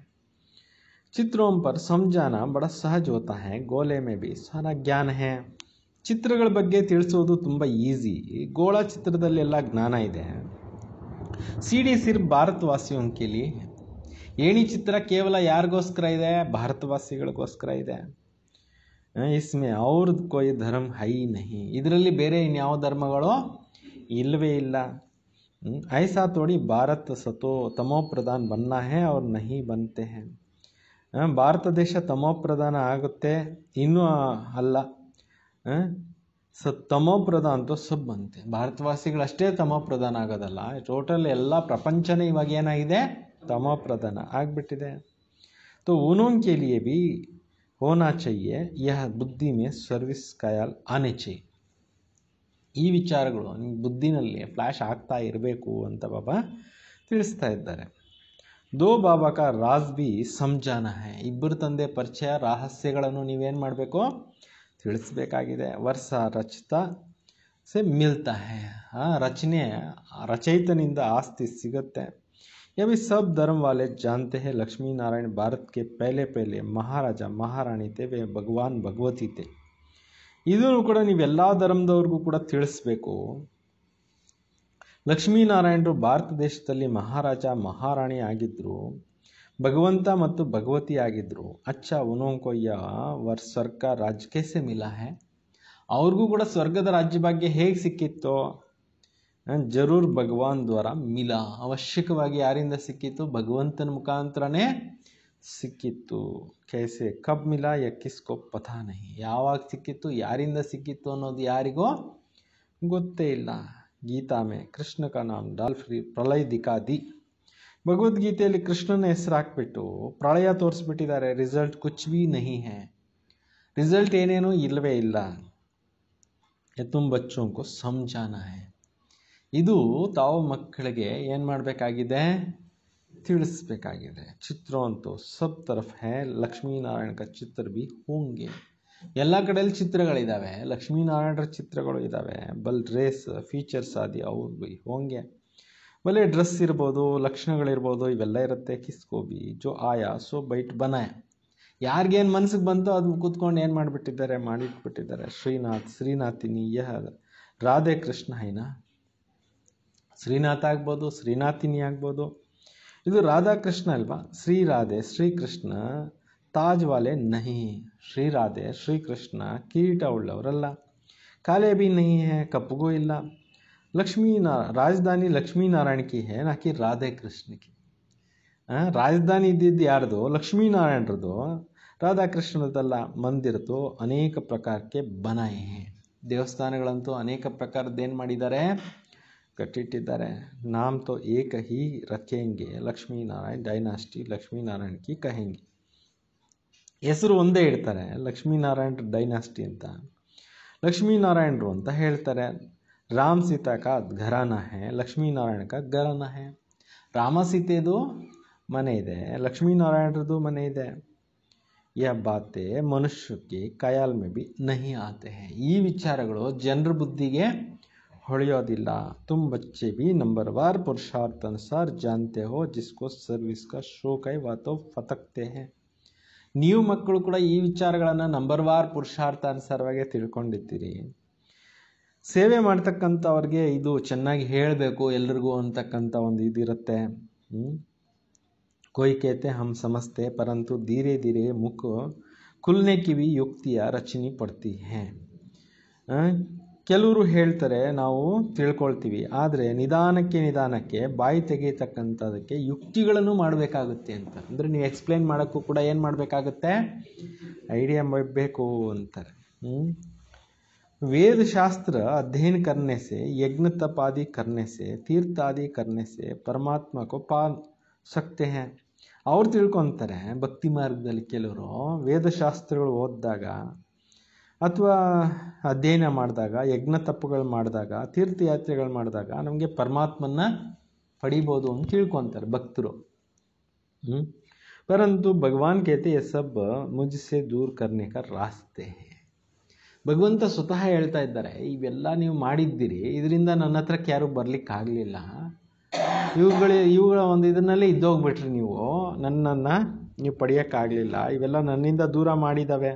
ಚಿತ್ರೋಂ ಸಂಜಾನ ಬಡ ಸಹಜ ಹೋತಾ ಹೇ ಗೋಲೆ ಮೇ ಬಿ ಸಹನ ಜ್ಞಾನ ಹೇ ಚಿತ್ರಗಳ ಬಗ್ಗೆ ತಿಳಿಸೋದು ತುಂಬ ಈಸಿ ಗೋಳ ಎಲ್ಲ ಜ್ಞಾನ ಇದೆ ಸಿ ಡಿ ಸಿರ್ ಭಾರತವಾಸಿಯೊಂ ಕೇಳಿ ಏಣಿ ಚಿತ್ರ ಕೇವಲ ಯಾರಿಗೋಸ್ಕರ ಇದೆ ಭಾರತವಾಸಿಗಳಿಗೋಸ್ಕರ ಇದೆ ಇಸ್ಮೆ ಅವ್ರದ್ದು ಕೊಯ್ ಧರ್ಮ ಹೈ ನಹಿ ಇದರಲ್ಲಿ ಬೇರೆ ಇನ್ಯಾವ ಧರ್ಮಗಳು ಇಲ್ಲವೇ ಇಲ್ಲ ಐಸಾ ತೋಡಿ ಭಾರತ ಸತೋ ತಮೋ ಪ್ರಧಾನ ಬನ್ನ ಹೇ ಅವ್ರು ನಹಿ ಬಂತೆ ಹೇ ಭಾರತ ದೇಶ ತಮೋ ಪ್ರಧಾನ ಆಗುತ್ತೆ ಇನ್ನೂ ಅಲ್ಲ ಸ ತಮೋ ಪ್ರಧಾನ ಅಂತ ಸಬ್ ಬಂತೆ ಭಾರತವಾಸಿಗಳಷ್ಟೇ ತಮೋ ಪ್ರಧಾನ ಆಗೋದಲ್ಲ ಟೋಟಲ್ ಎಲ್ಲ ಪ್ರಪಂಚನೇ ಇವಾಗ ಏನಾಗಿದೆ ತಮೋ ಪ್ರಧಾನ ಆಗಿಬಿಟ್ಟಿದೆ ತೋ ಉನೂನ್ ಬಿ होना चाहिए यह बुद्धि में ಸರ್ವಿಸ್ ಕಯಾಲ್ आने चाहिए ಈ ವಿಚಾರಗಳು ನಿಮ್ಮ ಬುದ್ಧಿನಲ್ಲಿ ಫ್ಲ್ಯಾಶ್ ಆಗ್ತಾ ಇರಬೇಕು ಅಂತ ಬಾಬಾ ತಿಳಿಸ್ತಾ ಇದ್ದಾರೆ ದೋ ಬಾಬಾಕ ರಾಜ್ ಬಿ ಸಂಜಾನ ಹೇ ಇಬ್ಬರು ತಂದೆ ಪರಿಚಯ ರಹಸ್ಯಗಳನ್ನು ನೀವೇನು ಮಾಡಬೇಕು ತಿಳಿಸ್ಬೇಕಾಗಿದೆ ವರ್ಷ ರಚಿತ ಸೆ ಮಿಲ್ತಾ ಹೇ ಆ ರಚನೆ ರಚಯಿತನಿಂದ ಆಸ್ತಿ ಸಿಗುತ್ತೆ यह भी सब धर्म वाले जानते हैं लक्ष्मी नारायण भारत के ಪೆಹ್ಲೆ महारानी ಮಹಾರಾಜ ಮಹಾರಾಣಿ भगवान ಭಗವಾನ್ ಭಗವತೀತೆ ಇದನ್ನು ಕೂಡ ನೀವೆಲ್ಲ ಧರ್ಮದವ್ರಿಗೂ ಕೂಡ ತಿಳಿಸ್ಬೇಕು ಲಕ್ಷ್ಮೀನಾರಾಯಣರು ಭಾರತ ದೇಶದಲ್ಲಿ ಮಹಾರಾಜ ಮಹಾರಾಣಿ ಆಗಿದ್ದರು ಭಗವಂತ ಮತ್ತು ಭಗವತಿ ಆಗಿದ್ದರು ಅಚ್ಚ ಉನೋಂಕೊಯ್ಯ ವರ್ ಸ್ವರ್ಗ ರಾಜ ಕೇಸೆ ಮಿಲಾ ಹೇ ಅವ್ರಿಗೂ ಕೂಡ ಸ್ವರ್ಗದ ರಾಜ್ಯ ಭಾಗ್ಯ ಹೇಗೆ ಸಿಕ್ಕಿತ್ತೋ ಜರೂರ್ ಭಗವಾನ್ ದ್ವಾರ ಮಿಲ ಅವಶ್ಯಕವಾಗಿ ಯಾರಿಂದ ಸಿಕ್ಕಿತು ಭಗವಂತನ ಮುಖಾಂತರನೇ ಸಿಕ್ಕಿತ್ತು ಕೈಸೆ ಕಬ್ ಮಿಲ ಯಕ್ಕಿಸ್ಕೋ ಪಥ ನಹಿ ಯಾವಾಗ ಸಿಕ್ಕಿತ್ತು ಯಾರಿಂದ ಸಿಕ್ಕಿತ್ತು ಅನ್ನೋದು ಯಾರಿಗೋ ಗೊತ್ತೇ ಇಲ್ಲ ಗೀತಾ ಮೇ ಕೃಷ್ಣ ಕಾ ನಾಮ್ ಡಾಲ್ ಫ್ರೀ ಪ್ರಳಯ ದಿಕಾದಿ ಭಗವದ್ಗೀತೆಯಲ್ಲಿ ಕೃಷ್ಣನ ಹೆಸರು ಹಾಕ್ಬಿಟ್ಟು ಪ್ರಳಯ ತೋರಿಸ್ಬಿಟ್ಟಿದ್ದಾರೆ ರಿಸಲ್ಟ್ ಕುಚ್ ಬಿ ನಹಿ ಹೇ ರಿಸಲ್ಟ್ ಏನೇನೂ ಇಲ್ಲವೇ ಇಲ್ಲ ಯಾ ತುಮ್ ಬಚ್ಚೋಂಕೋ ಸಮಜಾನ ಹೇ ಇದು ತಾವು ಮಕ್ಕಳಿಗೆ ಏನು ಮಾಡಬೇಕಾಗಿದೆ ತಿಳಿಸ್ಬೇಕಾಗಿದೆ ಚಿತ್ರ ಅಂತೂ ಸಬ್ ತರಫ್ ಹೇ ಲಕ್ಷ್ಮೀನಾರಾಯಣ ಚಿತ್ರ ಬಿ ಹೋಂಗೆ ಎಲ್ಲ ಕಡೆಯಲ್ಲಿ ಚಿತ್ರಗಳಿದ್ದಾವೆ ಲಕ್ಷ್ಮೀನಾರಾಯಣರ ಚಿತ್ರಗಳು ಇದ್ದಾವೆ ಬಲ್ ರೇಸ್ ಫೀಚರ್ಸ್ ಆದಿ ಅವ್ರು ಬಿ ಹೋಂಗೆ ಬಲೆ ಡ್ರೆಸ್ ಇರ್ಬೋದು ಲಕ್ಷಣಗಳಿರ್ಬೋದು ಇವೆಲ್ಲ ಇರುತ್ತೆ ಕಿಸ್ಕೋಬಿ ಜೋ ಆಯಾ ಸೊ ಬೈಟ್ ಬನಾಯ ಯಾರಿಗೇನು ಮನ್ಸಿಗೆ ಬಂತೋ ಅದು ಕೂತ್ಕೊಂಡು ಏನು ಮಾಡಿಬಿಟ್ಟಿದ್ದಾರೆ ಮಾಡಿಟ್ಬಿಟ್ಟಿದ್ದಾರೆ ಶ್ರೀನಾಥ್ ಶ್ರೀನಾಥಿನಿ ಯಹ ರಾಧೆ ಕೃಷ್ಣ ಹೈನಾ ಶ್ರೀನಾಥ ಆಗ್ಬೋದು ಶ್ರೀನಾಥಿನಿ ಆಗ್ಬೋದು ಇದು ರಾಧಾಕೃಷ್ಣ ಅಲ್ವಾ ಶ್ರೀ ರಾಧೆ ಶ್ರೀಕೃಷ್ಣ ತಾಜ್ ವಾಲೆ ನಹಿ ಶ್ರೀ ರಾಧೆ ಶ್ರೀಕೃಷ್ಣ ಕಿರೀಟ ಉಳ್ಳವರಲ್ಲ ಕಾಲೇ ಬಿ ನಹಿ ಹೇ ಕಪ್ಪುಗೂ ಇಲ್ಲ ಲಕ್ಷ್ಮೀ ನಾ ರಾಜಧಾನಿ ಲಕ್ಷ್ಮೀನಾರಾಯಣಕ್ಕೆ ಕಿ ಹೇ ನಾಕಿ ರಾಧೆ ಕೃಷ್ಣ ರಾಜಧಾನಿ ಇದ್ದಿದ್ದು ಯಾರ್ದು ಲಕ್ಷ್ಮೀನಾರಾಯಣರದು ರಾಧಾಕೃಷ್ಣದಲ್ಲ ಮಂದಿರದು ಅನೇಕ ಪ್ರಕಾರಕ್ಕೆ ಬನಾಯಿ ದೇವಸ್ಥಾನಗಳಂತೂ ಅನೇಕ ಪ್ರಕಾರದ್ದೇನು ಮಾಡಿದ್ದಾರೆ ಕಟ್ಟಿಟ್ಟಿದ್ದಾರೆ ನಾಮ್ ತೋ ಏಕ ಹಿ रखेंगे ಲಕ್ಷ್ಮೀ ನಾರಾಯಣ್ ಡೈನಾಸ್ಟಿ ಲಕ್ಷ್ಮೀನಾರಾಯಣ್ ಕಿ ಕಹೆಂಗೆ ಹೆಸರು ಒಂದೇ ಇಡ್ತಾರೆ ಲಕ್ಷ್ಮೀನಾರಾಯಣ ಡೈನಾಸ್ಟಿ ಅಂತ ಲಕ್ಷ್ಮೀನಾರಾಯಣರು ಅಂತ ಹೇಳ್ತಾರೆ ರಾಮ್ ಸೀತಾ ಕಾ ಘರಾನ ಹೇ ಲಕ್ಷ್ಮೀನಾರಾಯಣ ಕಾ ಘರಾನ ಹೇ ರಾಮ ಸೀತೆದು ಮನೆ ಇದೆ ಲಕ್ಷ್ಮೀನಾರಾಯಣರದು ಮನೆ ಇದೆ ಯಾ ಬಾತೆ ಮನುಷ್ಯಕ್ಕೆ ಕಯಾಲ್ ಮೇ ಬಿ ನಹಿ ಆತೆ ಈ ವಿಚಾರಗಳು ಜನರ ಬುದ್ಧಿಗೆ ಹೊಳೆಯೋದಿಲ್ಲ ತುಂಬ ಬಚ್ಚೆ ಬಿ ನಂಬರ್ ವಾರ್ ಪುರುಷಾರ್ಥ ಅನುಸಾರ ಹೋ जिसको सर्विस ಸರ್ವಿಸ್ शौक है ವಾತೋ तो ಹೇ ನೀವು ಮಕ್ಕಳು ಕೂಡ ಈ ವಿಚಾರಗಳನ್ನು ನಂಬರ್ ವಾರ್ ಪುರುಷಾರ್ಥ ಅನುಸಾರವಾಗಿ ತಿಳ್ಕೊಂಡಿದ್ದೀರಿ ಸೇವೆ ಮಾಡ್ತಕ್ಕಂಥವ್ರಿಗೆ ಇದು ಚೆನ್ನಾಗಿ ಹೇಳಬೇಕು ಎಲ್ರಿಗೂ ಅಂತಕ್ಕಂಥ ಒಂದು ಇದಿರುತ್ತೆ कोई ಹಮ್ ಸಮಸ್ತೆ ಪರಂತು परंतु ಧೀರೆ धीरे ಕುಲ್ನೆ ಕಿವಿ ಯುಕ್ತಿಯ ರಚನೆ युक्तियाँ रचनी ಕೆಲವರು ಹೇಳ್ತಾರೆ ನಾವು ತಿಳ್ಕೊಳ್ತೀವಿ ಆದರೆ ನಿಧಾನಕ್ಕೆ ನಿಧಾನಕ್ಕೆ ಬಾಯಿ ತೆಗೆಯತಕ್ಕಂಥದಕ್ಕೆ ಯುಕ್ತಿಗಳನ್ನು ಮಾಡಬೇಕಾಗುತ್ತೆ ಅಂತ ಅಂದರೆ ನೀವು ಎಕ್ಸ್ಪ್ಲೇನ್ ಮಾಡೋಕ್ಕೂ ಕೂಡ ಏನು ಮಾಡಬೇಕಾಗುತ್ತೆ ಐಡಿಯಾ ಮಾಡಬೇಕು ಅಂತಾರೆ ವೇದಶಾಸ್ತ್ರ ಅಧ್ಯಯನ ಕರ್ನೆಸೆ ಯಜ್ಞ ತಪಾದಿ ಕರ್ನೆಸೆ ತೀರ್ಥಾದಿ ಕರ್ನೆಸೆ ಪರಮಾತ್ಮಕ್ಕೂ ಪಾ ಸಕ್ತೆ ಅವ್ರು ತಿಳ್ಕೊತಾರೆ ಭಕ್ತಿ ಮಾರ್ಗದಲ್ಲಿ ಕೆಲವರು ವೇದಶಾಸ್ತ್ರಗಳು ಓದಿದಾಗ ಅಥವಾ ಅಧ್ಯಯನ ಮಾಡಿದಾಗ ಯಜ್ಞ ತಪ್ಪುಗಳು ಮಾಡಿದಾಗ ತೀರ್ಥಯಾತ್ರೆಗಳು ಮಾಡಿದಾಗ ನಮಗೆ ಪರಮಾತ್ಮನ ಪಡಿಬೋದು ಅಂತ ತಿಳ್ಕೊತಾರೆ ಭಕ್ತರು ಹ್ಞೂ ಪರಂತು ಭಗವಾನ್ ಕೇತೆ ಎ ಸಬ್ ಮುಜಸೆ ದೂರ್ ಕರ್ನಿಕ ರಾಸ್ತೆ ಭಗವಂತ ಸ್ವತಃ ಹೇಳ್ತಾ ಇದ್ದಾರೆ ಇವೆಲ್ಲ ನೀವು ಮಾಡಿದ್ದೀರಿ ಇದರಿಂದ ನನ್ನ ಹತ್ರಕ್ಕೆ ಯಾರು ಬರಲಿಕ್ಕಾಗಲಿಲ್ಲ ಆಗಲಿಲ್ಲ ಇವುಗಳ ಒಂದು ಇದನ್ನಲ್ಲೇ ಇದ್ದೋಗ್ಬಿಟ್ರಿ ನೀವು ನನ್ನನ್ನು ನೀವು ಪಡೆಯೋಕ್ಕಾಗಲಿಲ್ಲ ಇವೆಲ್ಲ ನನ್ನಿಂದ ದೂರ ಮಾಡಿದ್ದಾವೆ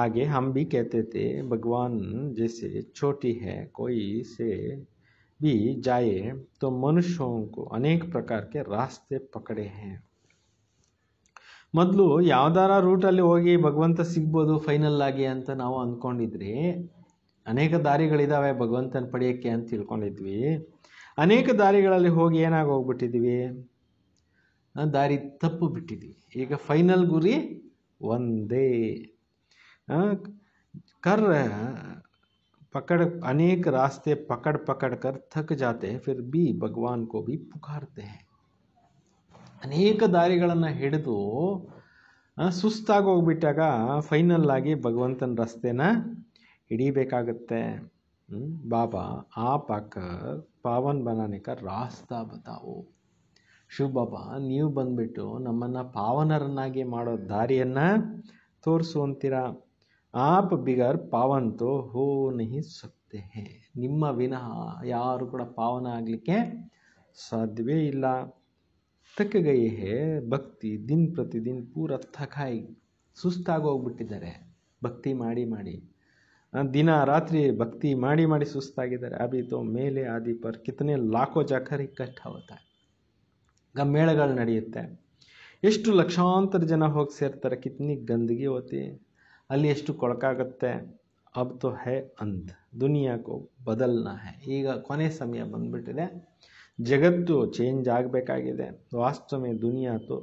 ಆಗೆ हम भी कहते थे भगवान जैसे छोटी है कोई से भी जाए तो मनुष्यों को अनेक प्रकार के रास्ते पकड़े हैं मतलब यादवरा रूट ಅಲ್ಲಿ ಹೋಗಿ ಭಗವಂತ ಸಿಗಬಹುದು ಫೈನಲ್ ಆಗಿ ಅಂತ ನಾವು ಅಂದುಕೊಂಡಿದ್ರಿ ಅನೇಕ ದಾರಿಗಳು ಇದಾವೆ ಭಗವಂತನ ಪಡೆಯಕ್ಕೆ ಅಂತ ತಿಳ್ಕೊಂಡಿದ್ವಿ ಅನೇಕ ದಾರಿಗಳಲ್ಲಿ ಹೋಗಿ ಏನಾಗಿ ಹೋಗ್ಬಿಟ್ಟಿದ್ವಿ ಆ ದಾರಿ ತಪ್ಪು ಬಿಟ್ಟಿದ್ವಿ ಈಗ ಫೈನಲ್ ಗುರಿ ಒಂದೇ कर पकड़ अनेक रास्ते पकड़ पकड़ कर थक जाते हैं फिर भी भगवान को भी पुकारते हैं ಅನೇಕ ದಾರಿಗಳನ್ನು ಹಿಡಿದು ಸುಸ್ತಾಗಿ ಹೋಗ್ಬಿಟ್ಟಾಗ ಫೈನಲ್ ಆಗಿ ಭಗವಂತನ ರಸ್ತೆನ ಹಿಡಿಬೇಕಾಗತ್ತೆ ಬಾಬಾ ಆ ಪಾಕ ಪಾವನ್ ಬನಾನಿಕ ರಾಸ್ತಾ ಬತಾವು ಬಾಬಾ ನೀವು ಬಂದ್ಬಿಟ್ಟು ನಮ್ಮನ್ನು ಪಾವನರನ್ನಾಗಿ ಮಾಡೋ ದಾರಿಯನ್ನು ತೋರಿಸುವಂತೀರಾ ಆಪ್ ಬಿಗರ್ ಪಾವಂತೋ ಹೋ ನಹಿ ಸಕ್ತೆ ನಿಮ್ಮ ವಿನಃ ಯಾರು ಕೂಡ ಪಾವನ ಆಗಲಿಕ್ಕೆ ಸಾಧ್ಯವೇ ಇಲ್ಲ ತಕ್ಕ ಹೇ ಭಕ್ತಿ ದಿನ ಪ್ರತಿದಿನ ಪೂರ ಸುಸ್ತಾಗಿ ಹೋಗ್ಬಿಟ್ಟಿದ್ದಾರೆ ಭಕ್ತಿ ಮಾಡಿ ಮಾಡಿ ದಿನ ರಾತ್ರಿ ಭಕ್ತಿ ಮಾಡಿ ಮಾಡಿ ಸುಸ್ತಾಗಿದ್ದಾರೆ ಅಭಿ ಮೇಲೆ ಆದಿ ಪರ್ ಕಿತನೆ ಲಾಖೋ ಜಾಖರಿ ಕಟ್ ಹೋತ ಮೇಳಗಳು ನಡೆಯುತ್ತೆ ಎಷ್ಟು ಲಕ್ಷಾಂತರ ಜನ ಹೋಗಿ ಸೇರ್ತಾರೆ ಕಿತ್ನಿ ಗಂದಗಿ ಹೋತಿ ಅಲ್ಲಿಯಷ್ಟು ಕೊಳಕಾಗುತ್ತೆ अब तो है अंत दुनिया को बदलना है ಈಗ ಕೊನೆ ಸಮಯ ಬಂದಬಿಟ್ಟಿದೆ ಜಗತ್ತು ಚೇಂಜ್ ಆಗಬೇಕಾಗಿದೆ ವಾಸ್ತವಮೇ ದುನಿಯಾ ತೋ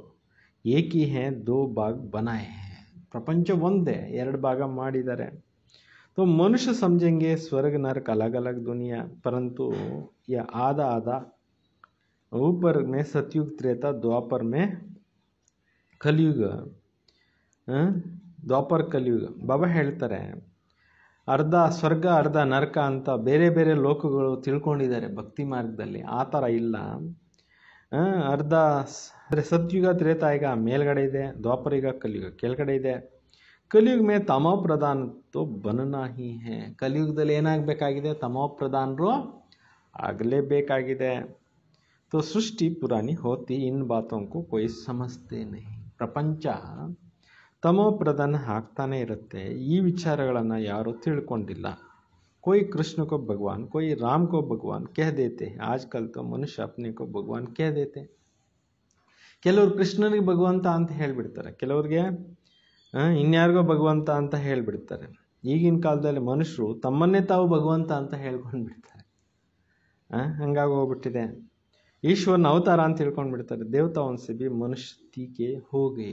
ಏಕಿ ಹೈ 2 ಭಾಗ بنائے ہیں ಪ್ರಪಂಚ ಒಂದೇ 2 ಭಾಗ ಮಾಡಿದರೆ तो मनुष्य समझेंगे स्वर्ग नरक अलग-अलग दुनिया परंतु या आधा आधा 우ಪರನೇ ಸತ್ಯುಕ್ತ ತೃತ ದ್ವಾಪರ್ಮೇ ಕಲಿಯುಗ ಹ ದ್ವಾಪರ್ ಕಲಿಯುಗ ಬಾಬಾ ಹೇಳ್ತಾರೆ ಅರ್ಧ ಸ್ವರ್ಗ ಅರ್ಧ ನರಕ ಅಂತ ಬೇರೆ ಬೇರೆ ಲೋಕಗಳು ತಿಳ್ಕೊಂಡಿದ್ದಾರೆ ಭಕ್ತಿ ಮಾರ್ಗದಲ್ಲಿ ಆ ಥರ ಇಲ್ಲ ಅರ್ಧ ಅಂದರೆ ಸತ್ಯುಗ ತ್ರೇತಾಯುಗ ಮೇಲ್ಗಡೆ ಇದೆ ದ್ವಾಪರಿಗ ಕಲಿಯುಗ ಕೆಳಗಡೆ ಇದೆ ಕಲಿಯುಗ ಮೇ ತಮೋ ಪ್ರಧಾನತ್ವ ಬನನಾಹಿ ಹೇ ಕಲಿಯುಗದಲ್ಲಿ ಏನಾಗಬೇಕಾಗಿದೆ ತಮೋ ಪ್ರಧಾನರು ಆಗಲೇಬೇಕಾಗಿದೆ ತೋ ಸೃಷ್ಟಿ ಪುರಾಣಿ ಹೋತಿ ಇನ್ ಬಾತೋಂಕು ಕೊಯ್ ಸಮಸ್ಯೆ ಪ್ರಪಂಚ ತಮೋ ಪ್ರಧಾನ ಆಗ್ತಾನೆ ಇರುತ್ತೆ ಈ ವಿಚಾರಗಳನ್ನು ಯಾರೂ ತಿಳ್ಕೊಂಡಿಲ್ಲ ಕೋಯಿ ಕೃಷ್ಣಕ್ಕೋ ಭಗವಾನ್ ಕೊಯ್ ರಾಮ್ಗೋ ಭಗವಾನ್ को ಆಜ್ ಕಲ್ತು ಮನುಷ್ಯ ಅಪ್ನಿಗೋ ಭಗವಾನ್ भगवान ಕೆಲವ್ರು ಕೆಲವರು ಕೃಷ್ಣನಿಗೆ ಭಗವಂತ ಅಂತ ಹೇಳಿಬಿಡ್ತಾರೆ ಕೆಲವ್ರಿಗೆ ಇನ್ಯಾರಿಗೋ ಭಗವಂತ ಅಂತ ಹೇಳಿಬಿಡ್ತಾರೆ ಈಗಿನ ಕಾಲದಲ್ಲಿ ಮನುಷ್ಯರು ತಮ್ಮನ್ನೇ ತಾವು ಭಗವಂತ ಅಂತ ಹೇಳ್ಕೊಂಡು ಬಿಡ್ತಾರೆ ಹಂಗಾಗಿ ಹೋಗ್ಬಿಟ್ಟಿದೆ ಈಶ್ವರನ ಅವತಾರ ಅಂತ ತಿಳ್ಕೊಂಡ್ಬಿಡ್ತಾರೆ ದೇವತಾ ಸಿಬಿ ಮನುಷ್ಯ ತೀಕೆ ಹೋಗಿ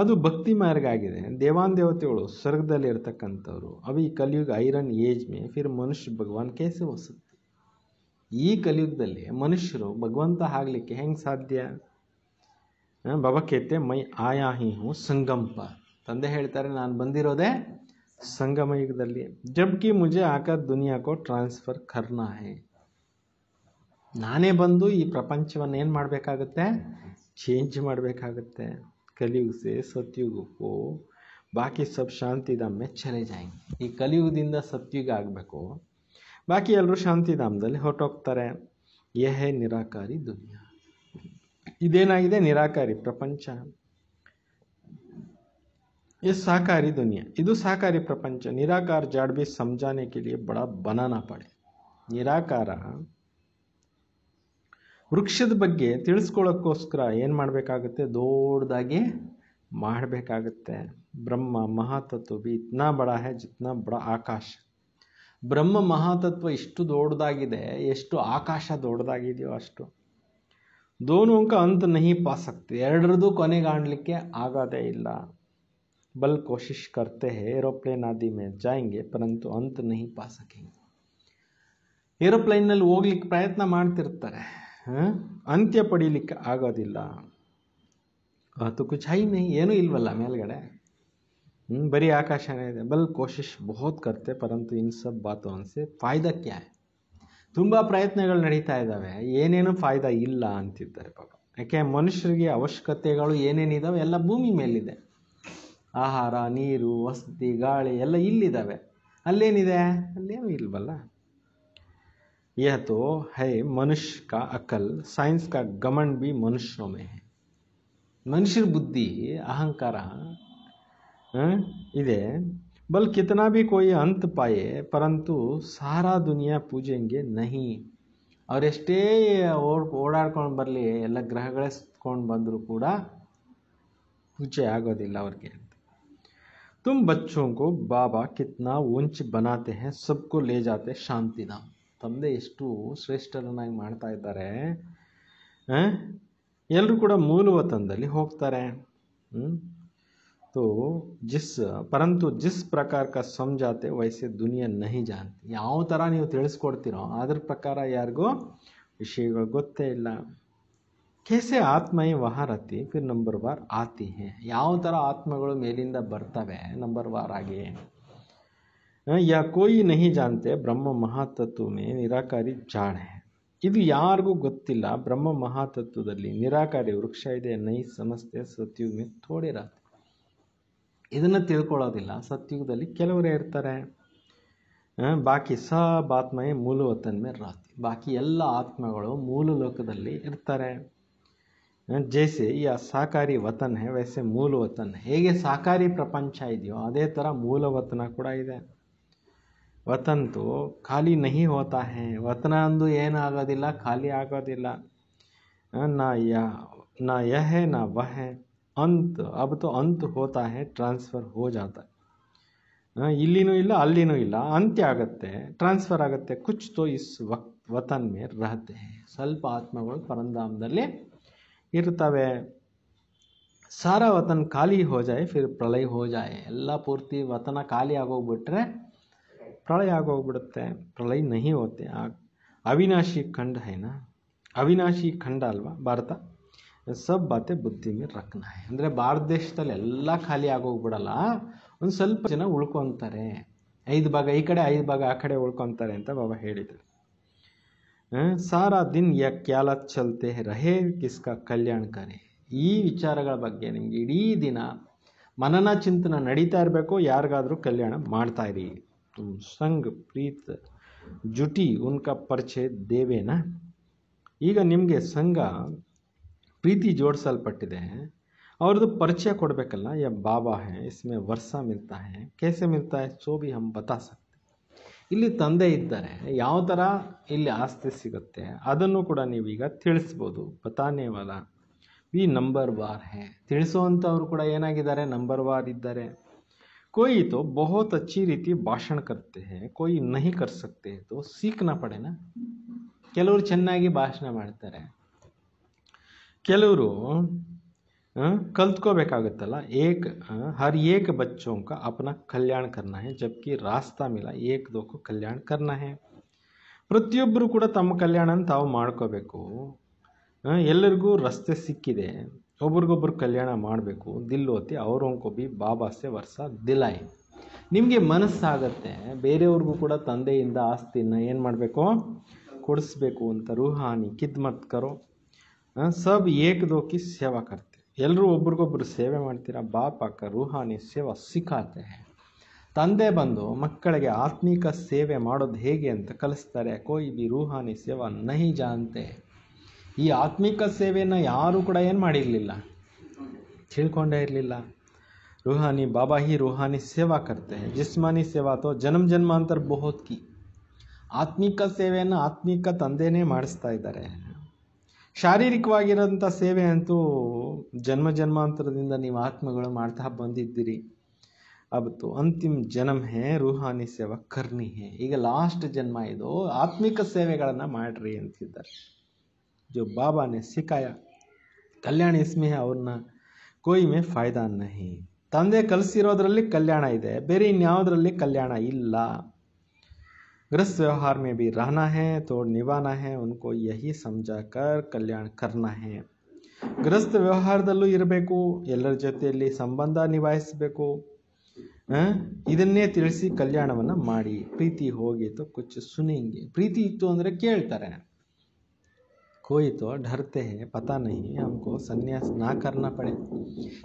ಅದು ಭಕ್ತಿ ಮಾರ್ಗ ಆಗಿದೆ ದೇವಾನ್ ದೇವತೆಗಳು ಸ್ವರ್ಗದಲ್ಲಿ ಇರ್ತಕ್ಕಂಥವ್ರು ಅವು ಈ ಕಲಿಯುಗ ಐರನ್ ಏಜ್ ಮೇ ಫಿರ್ ಮನುಷ್ಯ ಭಗವಾನ್ ಕೇಸೆ ಹೊಸುತ್ತೆ ಈ ಕಲಿಯುಗದಲ್ಲಿ ಮನುಷ್ಯರು ಭಗವಂತ ಆಗಲಿಕ್ಕೆ ಹೆಂಗೆ ಸಾಧ್ಯ ಬಬಕೇತೆ ಮೈ ಆಯಾಹಿಹು ಹೂ ಸಂಗಂಪ ತಂದೆ ಹೇಳ್ತಾರೆ ನಾನು ಬಂದಿರೋದೇ ಸಂಗಮ ಯುಗದಲ್ಲಿ ಜಬ್ಕಿ ಮುಜೆ ಆಕ ದುನಿಯಾಕೋ ಟ್ರಾನ್ಸ್ಫರ್ ಕರ್ನಾ ಹೇ ನಾನೇ ಬಂದು ಈ ಪ್ರಪಂಚವನ್ನು ಏನು ಮಾಡಬೇಕಾಗುತ್ತೆ ಚೇಂಜ್ ಮಾಡಬೇಕಾಗುತ್ತೆ कलियुग से सत्युग को बाकी सब शांतिधाम में चले जाएंगे ये कलियुगद सत्युग आगे बाकी एलू शांतिधाम होटोग्तर यह है निराकारी दुनिया इेन निराकारी प्रपंच ये साकारी दुनिया इू साकारी प्रपंच निराकार जाड़ समझाने के लिए बड़ा बनाना पड़े निराकार ವೃಕ್ಷದ ಬಗ್ಗೆ ತಿಳಿಸ್ಕೊಳ್ಳೋಕ್ಕೋಸ್ಕರ ಏನು ಮಾಡಬೇಕಾಗುತ್ತೆ ದೊಡ್ಡದಾಗಿ ಮಾಡಬೇಕಾಗುತ್ತೆ ಬ್ರಹ್ಮ ಮಹಾತತ್ವ ಬಿ ಇತ್ನಾ ಬಡ ಹೇ ಜಿತ್ನ ಬಡ ಆಕಾಶ ಬ್ರಹ್ಮ ಮಹಾತತ್ವ ಇಷ್ಟು ದೊಡ್ಡದಾಗಿದೆ ಎಷ್ಟು ಆಕಾಶ ದೊಡ್ಡದಾಗಿದೆಯೋ ಅಷ್ಟು ದೋನು ಅಂಕ ಅಂತ ನಹಿ ಪಾಸಕ್ತಿ ಎರಡರದ್ದು ಕೊನೆಗಾಣಲಿಕ್ಕೆ ಆಗೋದೇ ಇಲ್ಲ ಬಲ್ ಕೋಶಿಶ್ ಕರ್ತೆ ಹೇ ಏರೋಪ್ಲೇನ್ ಆದಿ ಮೇಲೆ ಜಾಯಿಂಗೆ ಪರಂತು ಅಂತ ನಹಿ ಪಾಸಕ್ಕೆ ಏರೋಪ್ಲೇನ್ನಲ್ಲಿ ಹೋಗ್ಲಿಕ್ಕೆ ಪ್ರಯತ್ನ ಮಾಡ್ತಿರ್ತಾರೆ ಅಂತ್ಯ ಪಡೀಲಿಕ್ಕೆ ಆಗೋದಿಲ್ಲ ಅದು ಛಾಯಿ है ಏನೂ ಇಲ್ವಲ್ಲ ಮೇಲ್ಗಡೆ ಬರೀ ಆಕಾಶನೇ ಇದೆ ಬಲ್ ಕೋಶಿಶ್ ಬಹುತ್ ಕರ್ತೆ ಪರಂತು ಇನ್ ಸಬ್ ಬಾತು ಅನಿಸಿ ಫಾಯ್ದಾ ಕ್ಯಾ ತುಂಬ ಪ್ರಯತ್ನಗಳು ನಡೀತಾ ಇದ್ದಾವೆ ಏನೇನು ಫಾಯ್ದಾ ಇಲ್ಲ ಅಂತಿದ್ದಾರೆ ಪಾಪ ಯಾಕೆ ಮನುಷ್ಯರಿಗೆ ಅವಶ್ಯಕತೆಗಳು ಏನೇನಿದ್ದಾವೆ ಎಲ್ಲ ಭೂಮಿ ಮೇಲಿದೆ ಆಹಾರ ನೀರು ವಸತಿ ಗಾಳಿ ಎಲ್ಲ ಇಲ್ಲಿದ್ದಾವೆ ಅಲ್ಲೇನಿದೆ ಅಲ್ಲೇನು ಇಲ್ವಲ್ಲ यह तो है मनुष्य का अकल साइंस का गमन भी मनुष्यों में है मनुष्य बुद्धि अहंकार हाँ, इधे बल कितना भी कोई अंत पाए परंतु सारा दुनिया पूजेंगे नहीं और एस्टे ಓಡಾಡ್ಕೊಂಡು ಬರಲಿ ಎಲ್ಲ ಗ್ರಹಗಳಿಸ್ಕೊಂಡು ಬಂದರೂ पूजे आगोदे तुम बच्चों को बाबा कितना ऊंच बनाते हैं सबको ले जाते शांति धाम ತಂದೆ ಎಷ್ಟು ಶ್ರೇಷ್ಠರನ್ನಾಗಿ ಮಾಡ್ತಾ ಇದ್ದಾರೆ ಎಲ್ಲರೂ ಕೂಡ ಮೂಲವತನದಲ್ಲಿ ಹೋಗ್ತಾರೆ ತೋ ಜಿಸ್ ಪರಂತು ಜಿಸ್ ಪ್ರಕಾರ ಕ ಸಂಜಾತೆ ವಯಸ್ಸೆ ದುನಿಯಾ ನಹಿ ಜಾನ್ತಿ ಯಾವ ಥರ ನೀವು ತಿಳಿಸ್ಕೊಡ್ತೀರೋ ಅದ್ರ ಪ್ರಕಾರ ಯಾರಿಗೂ ವಿಷಯಗಳು ಗೊತ್ತೇ ಇಲ್ಲ ಕೆಸೆ ಆತ್ಮಯೇ ವಹಾರತಿ ಫಿರ್ ನಂಬರ್ ವಾರ್ ಆತಿ ಯಾವ ಥರ ಆತ್ಮಗಳು ಮೇಲಿಂದ ಬರ್ತವೆ ನಂಬರ್ ವಾರ್ ಆಗಿ ಯಾ ಕೋಯಿ ನಹಿ ಜಾನ್ತೆ ಬ್ರಹ್ಮ ಮಹಾತತ್ವ ಮೇ ನಿರಾಕಾರಿ ಜಾಣೆ ಇದು ಯಾರಿಗೂ ಗೊತ್ತಿಲ್ಲ ಬ್ರಹ್ಮ ಮಹಾತತ್ವದಲ್ಲಿ ನಿರಾಕಾರಿ ವೃಕ್ಷ ಇದೆ ನೈ ಸಮಸ್ತೆ ಸತ್ಯುಗ್ ಥೋಡೆ ರಾತಿ ಇದನ್ನು ತಿಳ್ಕೊಳ್ಳೋದಿಲ್ಲ ಸತ್ಯುಗದಲ್ಲಿ ಕೆಲವರೇ ಇರ್ತಾರೆ ಬಾಕಿ ಸಬ್ ಆತ್ಮೆಯೇ ಮೂಲ ವತನ್ ಮೇಲೆ ಬಾಕಿ ಎಲ್ಲ ಆತ್ಮಗಳು ಮೂಲ ಲೋಕದಲ್ಲಿ ಇರ್ತಾರೆ ಜೈಸೆ ಯಾ ಸಹಕಾರಿ ವತನ ವೈಸೆ ಮೂಲ ಹೇಗೆ ಸಾಕಾರಿ ಪ್ರಪಂಚ ಇದೆಯೋ ಅದೇ ಥರ ಮೂಲ ವತನ ಕೂಡ ಇದೆ ವತಂತು ಖಾಲಿ ನಹಿ ಹೋತಾ ಹೈ ವತನ ಅಂದು ಏನಾಗೋದಿಲ್ಲ ಖಾಲಿ ಆಗೋದಿಲ್ಲ ನಾ ಯಾ ना यह है ना वह है अंत अब तो अंत होता है ट्रांसफ़र हो जाता है इलीनू ಇಲ್ಲ ಅಲ್ಲಿನೂ ಇಲ್ಲ ಅಂತ್ಯ ಆಗುತ್ತೆ ಟ್ರಾನ್ಸ್ಫರ್ ಆಗುತ್ತೆ ಕುಚ್ ತೋ ಇಸ್ ವಕ್ ವತನ್ ಮೇ ರಹತೆ ಸ್ವಲ್ಪ ಆತ್ಮಗಳು ಪರಂಧಾಮದಲ್ಲಿ ಇರ್ತವೆ ಸಾರಾ ವತನ್ ಖಾಲಿ ಹೋ ಜಾಯ್ ಫಿರ್ ಪ್ರಳಯ ಹೋ ಜಾಯ್ ಎಲ್ಲ ಪೂರ್ತಿ ವತನ ಖಾಲಿ ಆಗೋಗ್ಬಿಟ್ರೆ ಪ್ರಳಯ ಆಗೋಗ್ಬಿಡುತ್ತೆ ಪ್ರಳಯ ನಹಿ ಹೋಗುತ್ತೆ ಆ ಅವಿನಾಶಿ ಖಂಡ ಏನ ಅವಿನಾಶಿ ಖಂಡ ಅಲ್ವಾ ಭಾರತ ಸಬ್ ಬಾತೆ ಬುದ್ಧಿ ಮೇಲೆ ರಕ್ನ ಅಂದರೆ ಭಾರತ ದೇಶದಲ್ಲಿ ಎಲ್ಲ ಖಾಲಿ ಆಗೋಗ್ಬಿಡಲ್ಲ ಒಂದು ಸ್ವಲ್ಪ ಜನ ಉಳ್ಕೊತಾರೆ ಐದು ಭಾಗ ಈ ಕಡೆ ಐದು ಭಾಗ ಆ ಕಡೆ ಉಳ್ಕೊತಾರೆ ಅಂತ ಬಾಬಾ ಹೇಳಿದರು ಸಾರಾ ದಿನ್ ಯಾ ಕ್ಯಾಲ ಚಲ್ತೆ ರಹೇ ಕಿಸ್ಕ ಕಲ್ಯಾಣಕಾರಿ ಈ ವಿಚಾರಗಳ ಬಗ್ಗೆ ನಿಮಗೆ ಇಡೀ ದಿನ ಮನನ ಚಿಂತನ ನಡೀತಾ ಇರಬೇಕು ಯಾರಿಗಾದರೂ ಕಲ್ಯಾಣ ಮಾಡ್ತಾ ಇರಿ ತುಂಗ ಸಂಘ ಪ್ರೀತ ಜುಟಿ उनका परिचय देवे ना ಈಗ ನಿಮಗೆ ಸಂಘ प्रीति जोडಸಲ್ ಪಟ್ಟಿದೆ ಅವರದು ಪರಿಚಯ ಕೊಡ್ಬೇಕಲ್ಲ ಯ ಬಾಬಾ ہے इसमें वर्षा मिलता है कैसे मिलता है सो भी हम बता सकते ಇಲ್ಲಿ ತಂದೆ ಇದ್ದಾರೆ ಯಾವತರ ಇಲ್ಲಿ ಆсте ಸಿಗುತ್ತೆ ಅದನ್ನ ಕೂಡ ನೀವು ಈಗ ತಿಳಿಸಬಹುದು ಪತانےವಲ ಈ નંબર ವಾರ್ ہیں ತಿಳಿಸುವಂತ ಅವರು ಕೂಡ ಏನಾಗಿದ್ದಾರೆ નંબર ವಾರ್ ಇದ್ದಾರೆ कोई तो बहुत अच्छी रीति ಭಾಷಣ करते हैं कोई नहीं कर सकते हैं तो सीखना ना ಕೆಲವರು ಚೆನ್ನಾಗಿ ಭಾಷಣ ಮಾಡ್ತಾರೆ ಕೆಲವರು ಕಲ್ತ್ಕೋಬೇಕಾಗುತ್ತಲ್ಲ ಏಕ್ ಹರ್ ಬಚ್ಚೋಂಕ ಬಚ್ಚೋं का ಕಲ್ಯಾಣ करना है जबकि रास्ता मिला ಏಕ್ ದೋಕು ಕಲ್ಯಾಣ करना ಪ್ರತಿಯೊಬ್ಬರು ಕೂಡ ತಮ್ಮ ಕಲ್ಯಾಣ ತಾವು ಮಾಡ್ಕೋಬೇಕು ಎಲ್ಲರಿಗೂ ರಸ್ತೆ ಸಿಕ್ಕಿದೆ ಒಬ್ರಿಗೊಬ್ರು ಕಲ್ಯಾಣ ಮಾಡಬೇಕು ದಿಲ್ ಓತಿ ಅವ್ರೊಂಕೊ ಬಾಬಾ ಬಾಬಾಸೆ ವರ್ಷ ದಿಲಾಯಿ ನಿಮಗೆ ಮನಸ್ಸಾಗತ್ತೆ ಬೇರೆಯವ್ರಿಗೂ ಕೂಡ ತಂದೆಯಿಂದ ಆಸ್ತಿನ ಏನು ಮಾಡಬೇಕು ಕೊಡಿಸ್ಬೇಕು ಅಂತ ರೂಹಾನಿ ಕಿದ್ಮತ್ಕರು ಸಬ್ ಏಕದೋಕಿ ಸೇವಾ ಕರ್ತೀವಿ ಎಲ್ಲರೂ ಒಬ್ರಿಗೊಬ್ರು ಸೇವೆ ಮಾಡ್ತೀರಾ ಬಾಪಾಕ ರೂಹಾನಿ ಸೇವಾ ಸಿಕ್ಕಾತೆ ತಂದೆ ಬಂದು ಮಕ್ಕಳಿಗೆ ಆತ್ಮೀಕ ಸೇವೆ ಮಾಡೋದು ಹೇಗೆ ಅಂತ ಕಲಿಸ್ತಾರೆ ಕೋಯಿ ಬಿ ರೂಹಾನಿ ಸೇವಾ ನಹಿ ಜಾನ್ತೆ ಈ ಆತ್ಮಿಕ ಸೇವೆಯನ್ನು ಯಾರೂ ಕೂಡ ಏನು ಮಾಡಿರಲಿಲ್ಲ ತಿಳ್ಕೊಂಡೇ ಇರಲಿಲ್ಲ ರೂಹಾನಿ ಬಾಬಾ ಹಿ ರೂಹಾನಿ ಸೇವಾ ಕರ್ತೆ ಜಿಸ್ಮಾನಿ ಸೇವಾ ಅಥವಾ ಜನ್ಮ ಜನ್ಮಾಂತರ ಕಿ ಆತ್ಮಿಕ ಸೇವೆಯನ್ನು ಆತ್ಮಿಕ ತಂದೆಯೇ ಮಾಡಿಸ್ತಾ ಇದ್ದಾರೆ ಶಾರೀರಿಕವಾಗಿರೋಂಥ ಸೇವೆ ಅಂತೂ ಜನ್ಮ ಜನ್ಮಾಂತರದಿಂದ ನೀವು ಆತ್ಮಗಳು ಮಾಡ್ತಾ ಬಂದಿದ್ದೀರಿ ಅವತ್ತು ಅಂತಿಮ ಜನ್ಮ ಹೇ ರೂಹಾನಿ ಸೇವಾ ಕರ್ಣಿ ಹೇ ಈಗ ಲಾಸ್ಟ್ ಜನ್ಮ ಇದು ಆತ್ಮಿಕ ಸೇವೆಗಳನ್ನು ಮಾಡ್ರಿ ಅಂತಿದ್ದಾರೆ जो बाबा ने सिखाया ಕಲ್ಯಾಣ ಇಸ್ಮೆ ಅವ್ರನ್ನ ಕೊಯ್ಮೆ ಫಾಯ್ದಾ ನಹಿ ತಂದೆ ಕಲಿಸಿರೋದ್ರಲ್ಲಿ ಕಲ್ಯಾಣ ಇದೆ ಬೇರೆ ಇನ್ಯಾವುದರಲ್ಲಿ ಕಲ್ಯಾಣ ಇಲ್ಲ गृहस्थ ವ್ಯವಹಾರ ಮೇ ಬಿ रहना है तो निभाना है उनको यही समझा कर ಗೃಹಸ್ಥ ವ್ಯವಹಾರದಲ್ಲೂ ಇರಬೇಕು ಎಲ್ಲರ ಜೊತೆಯಲ್ಲಿ ಸಂಬಂಧ ನಿಭಾಯಿಸಬೇಕು ಇದನ್ನೇ ತಿಳಿಸಿ ಕಲ್ಯಾಣವನ್ನು ಮಾಡಿ ಪ್ರೀತಿ ಹೋಗಿತ್ತು ಕುಚ್ಚು ಸುನೇಂಗೆ ಪ್ರೀತಿ ಇತ್ತು ಅಂದರೆ ಕೇಳ್ತಾರೆ कोई तो ढರ್ತೆ ಪತಾ ನಹಿ हमको ಸನ್ಯಾಸ ನಾ ಕರ್ನ ಪಡೆ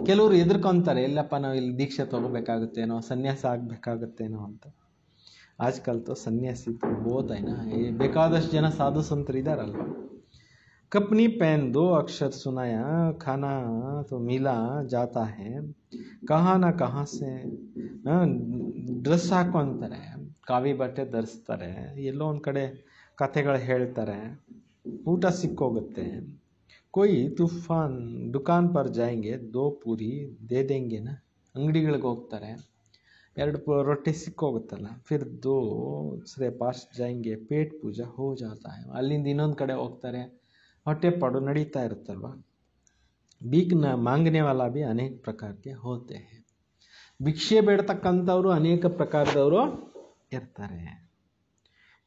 ಕೆಲವರು ಎದುರ್ಕೊಂತಾರೆ ಎಲ್ಲಪ್ಪ ನಾವು ಇಲ್ಲಿ ದೀಕ್ಷೆ ತಗೋಬೇಕಾಗುತ್ತೇನೋ ಸನ್ಯಾಸ ಆಗಬೇಕಾಗುತ್ತೇನೋ ಅಂತ ಆಜ್ಕಲ್ ತೋ ಸನ್ಯಾಸಿ ಬೋತ್ ಐನಾ ಬೇಕಾದಷ್ಟು ಜನ ಸಾಧು ಸಂತರು ಇದ್ದಾರಲ್ವ कपनी पेन दो अक्षर सुनाया खाना तो मिला जाता है कहाँ ना कहाँ से ಡ್ರೆಸ್ ಹಾಕೋ ಅಂತಾರೆ ಕಾವಿ ಬಟ್ಟೆ ಧರಿಸ್ತಾರೆ ಎಲ್ಲೋ ಒಂದು ಕಡೆ ಕಥೆಗಳು ಹೇಳ್ತಾರೆ ಊಟ ಸಿಕ್ಕೋಗುತ್ತೆ ಕೊಯ್ ತುಫಾನ್ ದುಕಾನ್ ಪರ್ ಜಾಯಿಂಗೆ ದೋ ಪೂರಿ ದೇ ದೇಂಗೆನ ಅಂಗಡಿಗಳಿಗೆ ಹೋಗ್ತಾರೆ ಎರಡು ಪು ರೊಟ್ಟಿ ಸಿಕ್ಕೋಗುತ್ತಲ್ಲ ಫಿರ್ ದೋ ಸರೇ ಪಾಸ್ಟ್ ಜಾಯಿಂಗೆ ಪೇಟ್ ಪೂಜಾ ಹೋ ಜಾತಾ ಅಲ್ಲಿಂದ ಇನ್ನೊಂದು ಕಡೆ ಹೋಗ್ತಾರೆ ಹೊಟ್ಟೆ ಪಾಡು ನಡೀತಾ ಇರುತ್ತಲ್ವ ಬೀಕ್ನ ಮಾಂಗನೆ ವಾಲ ಭಿ ಅನೇಕ ಪ್ರಕಾರಕ್ಕೆ ಹೋತೆ ಭಿಕ್ಷೆ ಬೇಡ್ತಕ್ಕಂಥವ್ರು ಅನೇಕ ಪ್ರಕಾರದವರು ಇರ್ತಾರೆ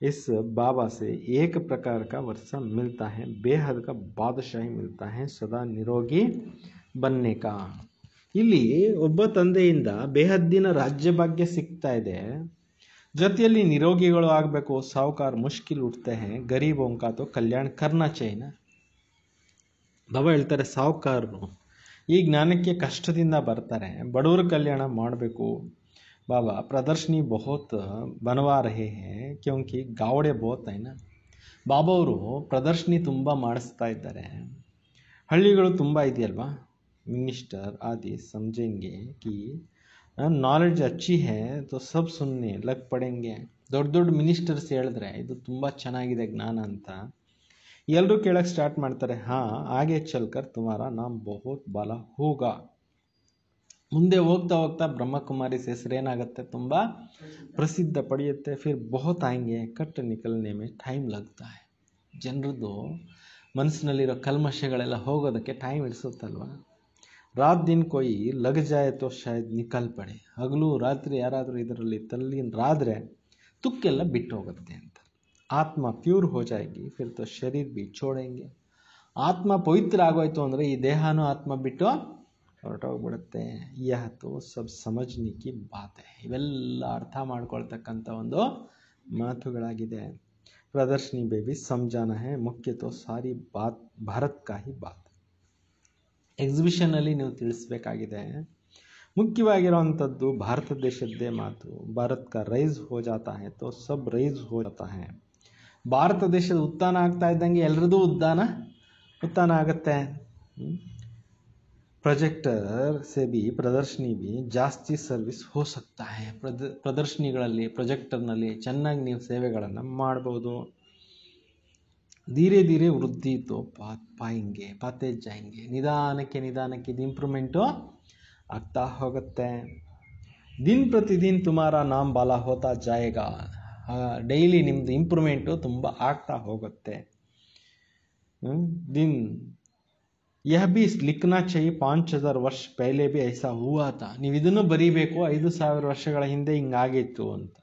इस बाबा से एक प्रकार का वर्षा मिलता है बेहद का ಬಾದಶಾಹಿ ಮಿಲ್ತಾ है ಸದಾ ನಿರೋಗಿ ಬನ್ನೆ ಕಾ ಇಲ್ಲಿ ಒಬ್ಬ ತಂದೆಯಿಂದ ಬೇಹದ್ದಿನ ರಾಜ್ಯ ಭಾಗ್ಯ ಸಿಗ್ತಾ ಇದೆ ಜೊತೆಯಲ್ಲಿ ನಿರೋಗಿಗಳು ಆಗಬೇಕು ಸಾವುಕಾರ ಮುಷ್ಕಿಲ್ ಉಟ್ತೆ ಹೈ ಗರೀಬ್ ಓಂಕಾತು ಕಲ್ಯಾಣ ಕರ್ನಾ ಬಾಬಾ ಹೇಳ್ತಾರೆ ಸಾವುಕಾರರು ಈ ಜ್ಞಾನಕ್ಕೆ ಕಷ್ಟದಿಂದ ಬರ್ತಾರೆ ಬಡವರ ಕಲ್ಯಾಣ ಮಾಡಬೇಕು बाबा ಪ್ರದರ್ಶಿನಿ ಬಹುತ್ ಬನವಾ ರಹೆ ಹೈ ಗಾವಡೆ ಬಹುತ್ ಹೈ ನಾ ಬಾಬಾ ಅವರು ಪ್ರದರ್ಶಿನಿ ತುಂಬ ಮಾಡಿಸ್ತಾ ಇದ್ದಾರೆ ಹಳ್ಳಿಗಳು ತುಂಬ ಇದೆಯಲ್ವಾ ಮಿನಿಸ್ಟರ್ ಆದಿ ಸಮಜೆಂಗೆ ಕಿ ನಾಲೆಡ್ಜ್ ಅಚ್ಚಿ ಹೇ तो ಸಬ್ सुनने ಲಕ್ ಪಡೆಂಗೆ ದೊಡ್ಡ ದೊಡ್ಡ ಮಿನಿಸ್ಟರ್ಸ್ ಹೇಳಿದ್ರೆ ಇದು ತುಂಬ ಚೆನ್ನಾಗಿದೆ ಜ್ಞಾನ ಅಂತ ಎಲ್ಲರೂ ಕೇಳೋಕ್ಕೆ ಸ್ಟಾರ್ಟ್ ಮಾಡ್ತಾರೆ ಹಾಂ ಹಾಗೆ ಚಲ್ಕರ್ ತುಮಾರ ನಾಮ್ ಬಹುತ್ ಬಲ ಹೋಗ ಮುಂದೆ ಹೋಗ್ತಾ ಹೋಗ್ತಾ ಬ್ರಹ್ಮಕುಮಾರೀಸ್ ಏನಾಗುತ್ತೆ ತುಂಬ ಪ್ರಸಿದ್ಧ ಪಡೆಯುತ್ತೆ ಫಿರ್ ಬಹುತ್ ಹಂಗೆ ಕಟ್ ನಿಕಲ್ನೆ ಟೈಮ್ ಲಗ್ತಾ ಜನರದ್ದು ಮನಸ್ಸಿನಲ್ಲಿರೋ ಕಲ್ಮಶಗಳೆಲ್ಲ ಹೋಗೋದಕ್ಕೆ ಟೈಮ್ ಹಿಡಿಸುತ್ತಲ್ವ ರಾತ್ ದಿನ ಕೊಯ್ ಲಗ್ ಜಾಯ್ ಶಾಯದ್ ನಿಕಲ್ ಪಡೆ ಹಗಲು ರಾತ್ರಿ ಯಾರಾದರೂ ಇದರಲ್ಲಿ ರಾತ್ರೆ ತುಕ್ಕೆಲ್ಲ ಬಿಟ್ಟು ಹೋಗುತ್ತೆ ಅಂತ ಆತ್ಮ ಪ್ಯೂರ್ ಹೋಜಾಗಿ ಫಿರ್ತೋ ಶರೀರ್ ಬಿ ಚೋಡೆಂಗೆ ಆತ್ಮ ಪವಿತ್ರ ಆಗೋಯ್ತು ಅಂದರೆ ಈ ದೇಹನೂ ಆತ್ಮ ಬಿಟ್ಟು ಹೊರಟೋಗ್ಬಿಡುತ್ತೆ ಯಾತು ಸಬ್ ಸಮಜ್ನಿಕ್ಕಿ ಬಾತೆ ಇವೆಲ್ಲ ಅರ್ಥ ಮಾಡ್ಕೊಳ್ತಕ್ಕಂಥ ಒಂದು ಮಾತುಗಳಾಗಿದೆ ಪ್ರದರ್ಶನಿ ಬೇಬಿ ಸಂಜಾನ ಹೇ ಮುಖ್ಯತೋ ಸಾರಿ ಬಾತ್ ಭಾರತ್ ಕಾಹಿ ಬಾತ್ ಎಕ್ಸಿಬಿಷನಲ್ಲಿ ನೀವು ತಿಳಿಸ್ಬೇಕಾಗಿದೆ ಮುಖ್ಯವಾಗಿರುವಂಥದ್ದು ಭಾರತ ದೇಶದ್ದೇ ಮಾತು ಭಾರತ್ ಕಾ ರೈಸ್ ಹೋ ಜಾತಾ ಹೇ ತೋ ಸಬ್ ರೈಸ್ ಹೋ ಜಾತಾ ಹೇ ಭಾರತ ದೇಶದ ಉತ್ಥಾನ ಆಗ್ತಾ ಇದ್ದಂಗೆ ಎಲ್ರದೂ ಉದ್ದಾನ ಉತ್ಥಾನ ಆಗುತ್ತೆ ಪ್ರೊಜೆಕ್ಟರ್ ಸೇಬಿ भी ಪ್ರದರ್ಶನಿ ಬಿ ಜಾಸ್ತಿ ಸರ್ವಿಸ್ ಹೋ ಸಕ್ತಾ ಹೈ ಪ್ರದರ್ಶಿನಿಗಳಲ್ಲಿ ಪ್ರೊಜೆಕ್ಟರ್ನಲ್ಲಿ ಚೆನ್ನಾಗಿ ನೀವು ಸೇವೆಗಳನ್ನು ಮಾಡ್ಬೋದು ಧೀರೆ ಧೀರೆ ವೃದ್ಧಿ ತೋ ಪಾ ಪಾಯಿಂಗೆ ಪಾತೆ ನಿಧಾನಕ್ಕೆ ನಿಧಾನಕ್ಕೆ ಇದು ಇಂಪ್ರೂವ್ಮೆಂಟು ಆಗ್ತಾ ಹೋಗುತ್ತೆ ದಿನ ಪ್ರತಿದಿನ ತುಮಾರ ನಾಮ್ ಬಾಲ ಹೋತಾ ಜಾಯಗ ಡೈಲಿ ನಿಮ್ಮದು ಇಂಪ್ರೂವ್ಮೆಂಟು ತುಂಬ ಆಗ್ತಾ ಹೋಗುತ್ತೆ ದಿನ್ यह भी ಲಿಖನಾ ಚಹಿ ಪಾಂಚ್ ಹಜಾರ್ ವರ್ಷ ಪೆಹ್ಲೆ ಬಿ ಐಸಾ ಹೂವಾ ತಾ ನೀವು ಇದನ್ನು ಬರೀಬೇಕು ಐದು ಸಾವಿರ ವರ್ಷಗಳ ಹಿಂದೆ ಹಿಂಗಾಗಿತ್ತು ಅಂತ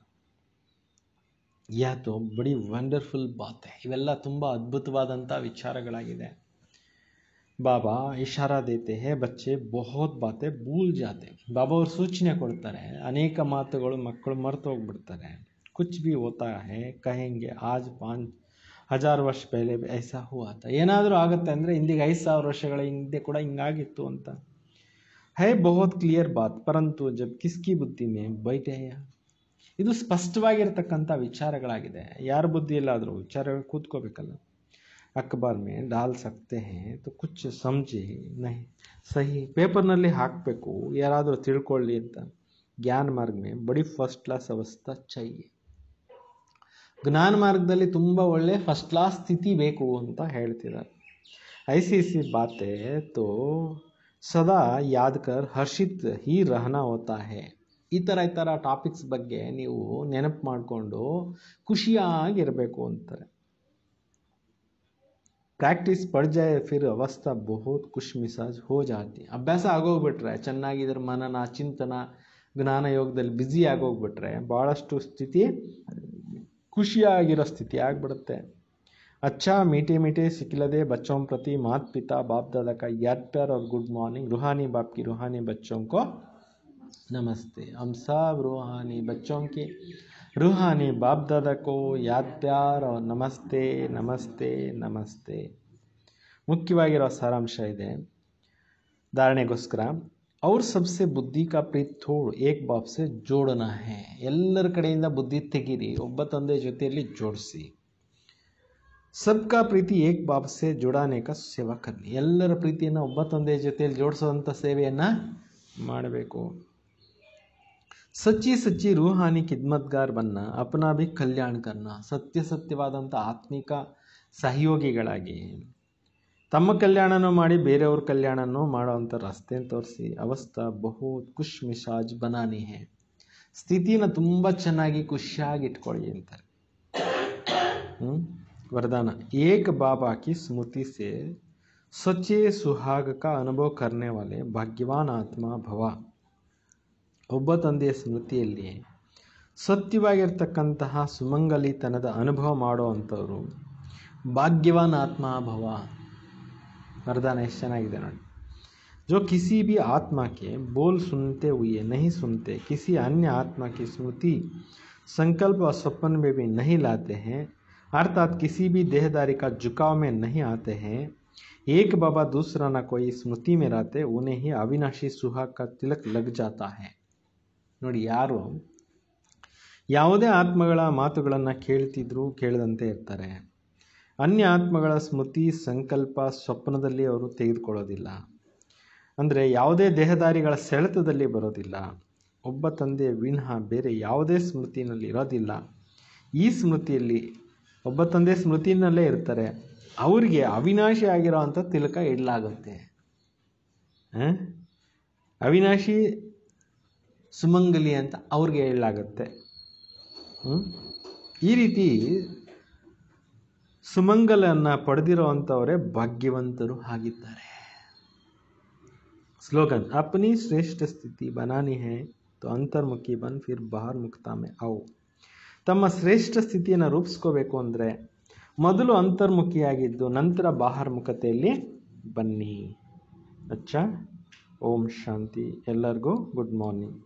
ಯಹ ಬಡಿ ವಂಡರ್ಫುಲ್ ಬಾತೆ ಇವೆಲ್ಲ ತುಂಬ ಅದ್ಭುತವಾದಂಥ ವಿಚಾರಗಳಾಗಿದೆ ಬಾಬಾ ಇಶಾರಾ ದೇತೆ ಹೇ ಬಚ್ಚೆ ಬಹುತ್ ಬಾತೆ ಭೂಲ್ ಜಾತೆ ಬಾಬಾ ಅವ್ರು ಸೂಚನೆ ಕೊಡ್ತಾರೆ ಅನೇಕ ಮಾತುಗಳು ಮಕ್ಕಳು ಮರೆತು ಕುಚ್ ಬಿ ಹೋತಾ ಕಹೆಂಗೆ ಆಜ್ ಪಾಂಚ್ ಹಜಾರು ವರ್ಷ ಪೆಹಲೆ ಐಸಾ ಹೂ ಆತ ಏನಾದರೂ ಆಗುತ್ತೆ ಅಂದರೆ ಇಂದಿಗೆ ಐದು ಸಾವಿರ ವರ್ಷಗಳ ಹಿಂದೆ ಕೂಡ ಹಿಂಗಾಗಿತ್ತು ಅಂತ ಹೇ ಬಹುತ್ ಕ್ಲಿಯರ್ ಬಾತ್ ಪರಂತು ಜಬ್ ಕಿಸ್ಕಿ ಬುದ್ಧಿ ಮೇ ಬೈಟೆಯ ಇದು ಸ್ಪಷ್ಟವಾಗಿರ್ತಕ್ಕಂಥ ವಿಚಾರಗಳಾಗಿದೆ ಯಾರ ಬುದ್ಧಿಯಲ್ಲಾದರೂ ವಿಚಾರ ಕೂತ್ಕೋಬೇಕಲ್ಲ ಅಕ್ಬಾರ್ ಮೇ ಡಾಲ್ ಸಕ್ತೆ ಹೇ ತು ಕುಚ್ ಸಮಜಿ ನಹಿ ಸಹಿ ಪೇಪರ್ನಲ್ಲಿ ಹಾಕಬೇಕು ಯಾರಾದರೂ ತಿಳ್ಕೊಳ್ಳಿ ಅಂತ ಜ್ಞಾನ ಮಾರ್ಗ್ ಮೇ ಬಡಿ ಫಸ್ಟ್ ಕ್ಲಾಸ್ ಅವಸ್ಥಾ ಚೈ ಜ್ಞಾನ ಮಾರ್ಗದಲ್ಲಿ ತುಂಬ ಒಳ್ಳೆ ಫಸ್ಟ್ ಕ್ಲಾಸ್ ಸ್ಥಿತಿ ಬೇಕು ಅಂತ ಹೇಳ್ತಿದ್ದಾರೆ ಐ ಸಿ ಸಿ ಬಾತೆ ತೋ ಸದಾ ಯಾದಕರ್ ಹರ್ಷಿತ್ ಹೀ ರಹನ ಹೋತಾ ಹೇ ಈ ಥರ ಈ ಥರ ಟಾಪಿಕ್ಸ್ ಬಗ್ಗೆ ನೀವು ನೆನಪು ಮಾಡಿಕೊಂಡು ಖುಷಿಯಾಗಿರಬೇಕು ಅಂತಾರೆ ಪ್ರಾಕ್ಟೀಸ್ ಪಡ್ಜಾಯ ಫಿರ್ ಅವಸ್ಥಾ ಬಹುತ್ ಖುಷ್ ಮಿಸಾಜ್ ಹೋ ಜಾತಿ ಅಭ್ಯಾಸ ಆಗೋಗ್ಬಿಟ್ರೆ ಚೆನ್ನಾಗಿ ಇದ್ರ ಮನನ ಚಿಂತನ ಜ್ಞಾನ ಯೋಗದಲ್ಲಿ ಬ್ಯುಸಿ ಆಗೋಗ್ಬಿಟ್ರೆ ಭಾಳಷ್ಟು ಸ್ಥಿತಿ ಖುಷಿಯಾಗಿರೋ ಸ್ಥಿತಿ ಆಗಿಬಿಡುತ್ತೆ ಅಚ್ಚಾ ಮೀಟಿ ಮೀಟಿ ಸಿಕ್ಕಿಲ್ಲದೆ ಬಚ್ಚೋಂ ಪ್ರತಿ ಮಾತ್ ಪಿತಾ ಬಾಪ್ ದಾದಕ ಯಾಟ್ ಪ್ಯಾರ್ ಅವ್ರ ಗುಡ್ ಮಾರ್ನಿಂಗ್ ರುಹಾನಿ ಬಾಪ್ಕಿ ರುಹಾನಿ ಬಚ್ಚೋಂಕೋ ನಮಸ್ತೆ ಅಂಸಾ ರೂಹಾನಿ ರುಹಾನಿ ಬಚ್ಚೋಂಕಿ ರುಹಾನಿ ಬಾಪ್ ದಾದಕೋ ಯಾತ್ ಪ್ಯಾರ್ ಅವ್ರ ನಮಸ್ತೆ ನಮಸ್ತೆ ನಮಸ್ತೆ ಮುಖ್ಯವಾಗಿರೋ ಸಾರಾಂಶ ಇದೆ ಧಾರಣೆಗೋಸ್ಕರ और सबसे बुद्धि का प्रीत थोड़ एक बाप से जोड़ना है ಎಲ್ಲರ ಕಡೆಯಿಂದ ಬುದ್ಧಿ ತಗಿರಿ ಒಬ್ಬ ತಂದೆ ಜೊತೆಯಲ್ಲಿ ಜೋಡಸಿ सबका प्रीति एक बाप से जोड़ने का सेवा करनी ಎಲ್ಲರ ಪ್ರೀತಿಯನ್ನ ಒಬ್ಬ ತಂದೆ ಜೊತೆಯಲ್ಲಿ ಜೋಡಸಂತ ಸೇವೆಯನ್ನ ಮಾಡಬೇಕು ಸಚ್ಚಿ ಸಚ್ಚಿ ರೋಹಾನಿ ಕಿದ್ಮತ್ಗಾರ್ ಬನ್ನ apna bhi kalyan karna satya satya badanta aatmika sahyogi galagi ತಮ್ಮ ಕಲ್ಯಾಣನೂ ಮಾಡಿ ಬೇರೆಯವ್ರ ಕಲ್ಯಾಣನೂ ಅಂಥ ರಸ್ತೆನ ತೋರಿಸಿ ಅವಸ್ಥಾ ಬಹು ಖುಷ್ ಮಿಸಾಜ್ ಬನಾನಿ ಹೇ ಸ್ಥಿತಿನ ತುಂಬ ಚೆನ್ನಾಗಿ ಖುಷಿಯಾಗಿ ಇಟ್ಕೊಳ್ಳಿ ಅಂತಾರೆ ವರದಾನ ಏಕ ಬಾಬಾಕಿ ಸ್ಮೃತಿ ಸೇ ಸ್ವಚ್ಛೆ ಸುಹಾಗಕ ಅನುಭವ ಕರ್ನೆ ವಾಲೆ ಭಾಗ್ಯವಾನ್ ಆತ್ಮ ಭವ ಒಬ್ಬ ತಂದೆಯ ಸ್ಮೃತಿಯಲ್ಲಿ ಸತ್ಯವಾಗಿರ್ತಕ್ಕಂತಹ ಸುಮಂಗಲಿತನದ ಅನುಭವ ಅಂಥವರು ಭಾಗ್ಯವಾನ್ ಆತ್ಮ ಭವ ಅರ್ದನೇಷ ಚನಾಗಿದೆ ನೋಡಿ. ಜೋ ಕಿಸಿ ಭಿ ಆತ್ಮಕೆ ಬೋಲ್ ಸುನ್ತೆುವೆ ನಹಿ ಸುನ್ತೆ ಕಿಸಿ ಅನ್ಯ ಆತ್ಮಕೆ ಸ್ಮೃತಿ ಸಂಕಲ್ಪ ಅಸ್ವಪ್ನ ಮೇ ಭಿ ನಹಿ лаತೆ ಹೈ ಅರ್ತತ್ ಕಿಸಿ ಭಿ ದೇಹದಾರಿ ಕಾ झुकाव ಮೇ ನಹಿ ಆತೆ ಹೈ ಏಕ್ ಬಾಬಾ ದೂಸರಾ ನ ಕೋಯಿ ಸ್ಮೃತಿ ಮೇ ರತೆ ಉನೆ ಹಿ ಅವಿನಾಶಿ ಸುಹಾ ಕಾ ತಿಲಕ್ لگ جاتا ಹೈ ನೋಡಿ ಯಾರು ಯಾವದೆ ಆತ್ಮಗಳ ಮಾತುಗಳನ್ನು ಹೇಳತಿದ್ರು ಹೇಳದಂತೆ ಇರ್ತಾರೆ ಅನ್ಯ ಆತ್ಮಗಳ ಸ್ಮೃತಿ ಸಂಕಲ್ಪ ಸ್ವಪ್ನದಲ್ಲಿ ಅವರು ತೆಗೆದುಕೊಳ್ಳೋದಿಲ್ಲ ಅಂದರೆ ಯಾವುದೇ ದೇಹದಾರಿಗಳ ಸೆಳೆತದಲ್ಲಿ ಬರೋದಿಲ್ಲ ಒಬ್ಬ ತಂದೆ ವಿನಃ ಬೇರೆ ಯಾವುದೇ ಸ್ಮೃತಿನಲ್ಲಿ ಇರೋದಿಲ್ಲ ಈ ಸ್ಮೃತಿಯಲ್ಲಿ ಒಬ್ಬ ತಂದೆ ಸ್ಮೃತಿನಲ್ಲೇ ಇರ್ತಾರೆ ಅವರಿಗೆ ಅವಿನಾಶಿ ಆಗಿರೋ ಅಂಥ ತಿಲಕ ಇಡಲಾಗುತ್ತೆ ಅವಿನಾಶಿ ಸುಮಂಗಲಿ ಅಂತ ಅವ್ರಿಗೆ ಹೇಳಲಾಗತ್ತೆ ಈ ರೀತಿ ಸುಮಂಗಲನ್ನು ಪಡೆದಿರುವಂಥವರೇ ಭಾಗ್ಯವಂತರು ಆಗಿದ್ದಾರೆ ಸ್ಲೋಗನ್ ಅಪ್ನಿ ಶ್ರೇಷ್ಠ ಸ್ಥಿತಿ ಬನಾನಿ ಹೇ ತು ಅಂತರ್ಮುಖಿ ಬನ್ ಫಿರ್ ಬಹಾರ್ ಮುಕ್ತಾಮೆ ಅವು ತಮ್ಮ ಶ್ರೇಷ್ಠ ಸ್ಥಿತಿಯನ್ನು ರೂಪಿಸ್ಕೋಬೇಕು ಅಂದರೆ ಮೊದಲು ಅಂತರ್ಮುಖಿಯಾಗಿದ್ದು ನಂತರ ಬಾಹರ್ಮುಖತೆಯಲ್ಲಿ ಬನ್ನಿ ಅಚ್ಚ ಓಂ ಶಾಂತಿ ಎಲ್ಲರಿಗೂ ಗುಡ್ ಮಾರ್ನಿಂಗ್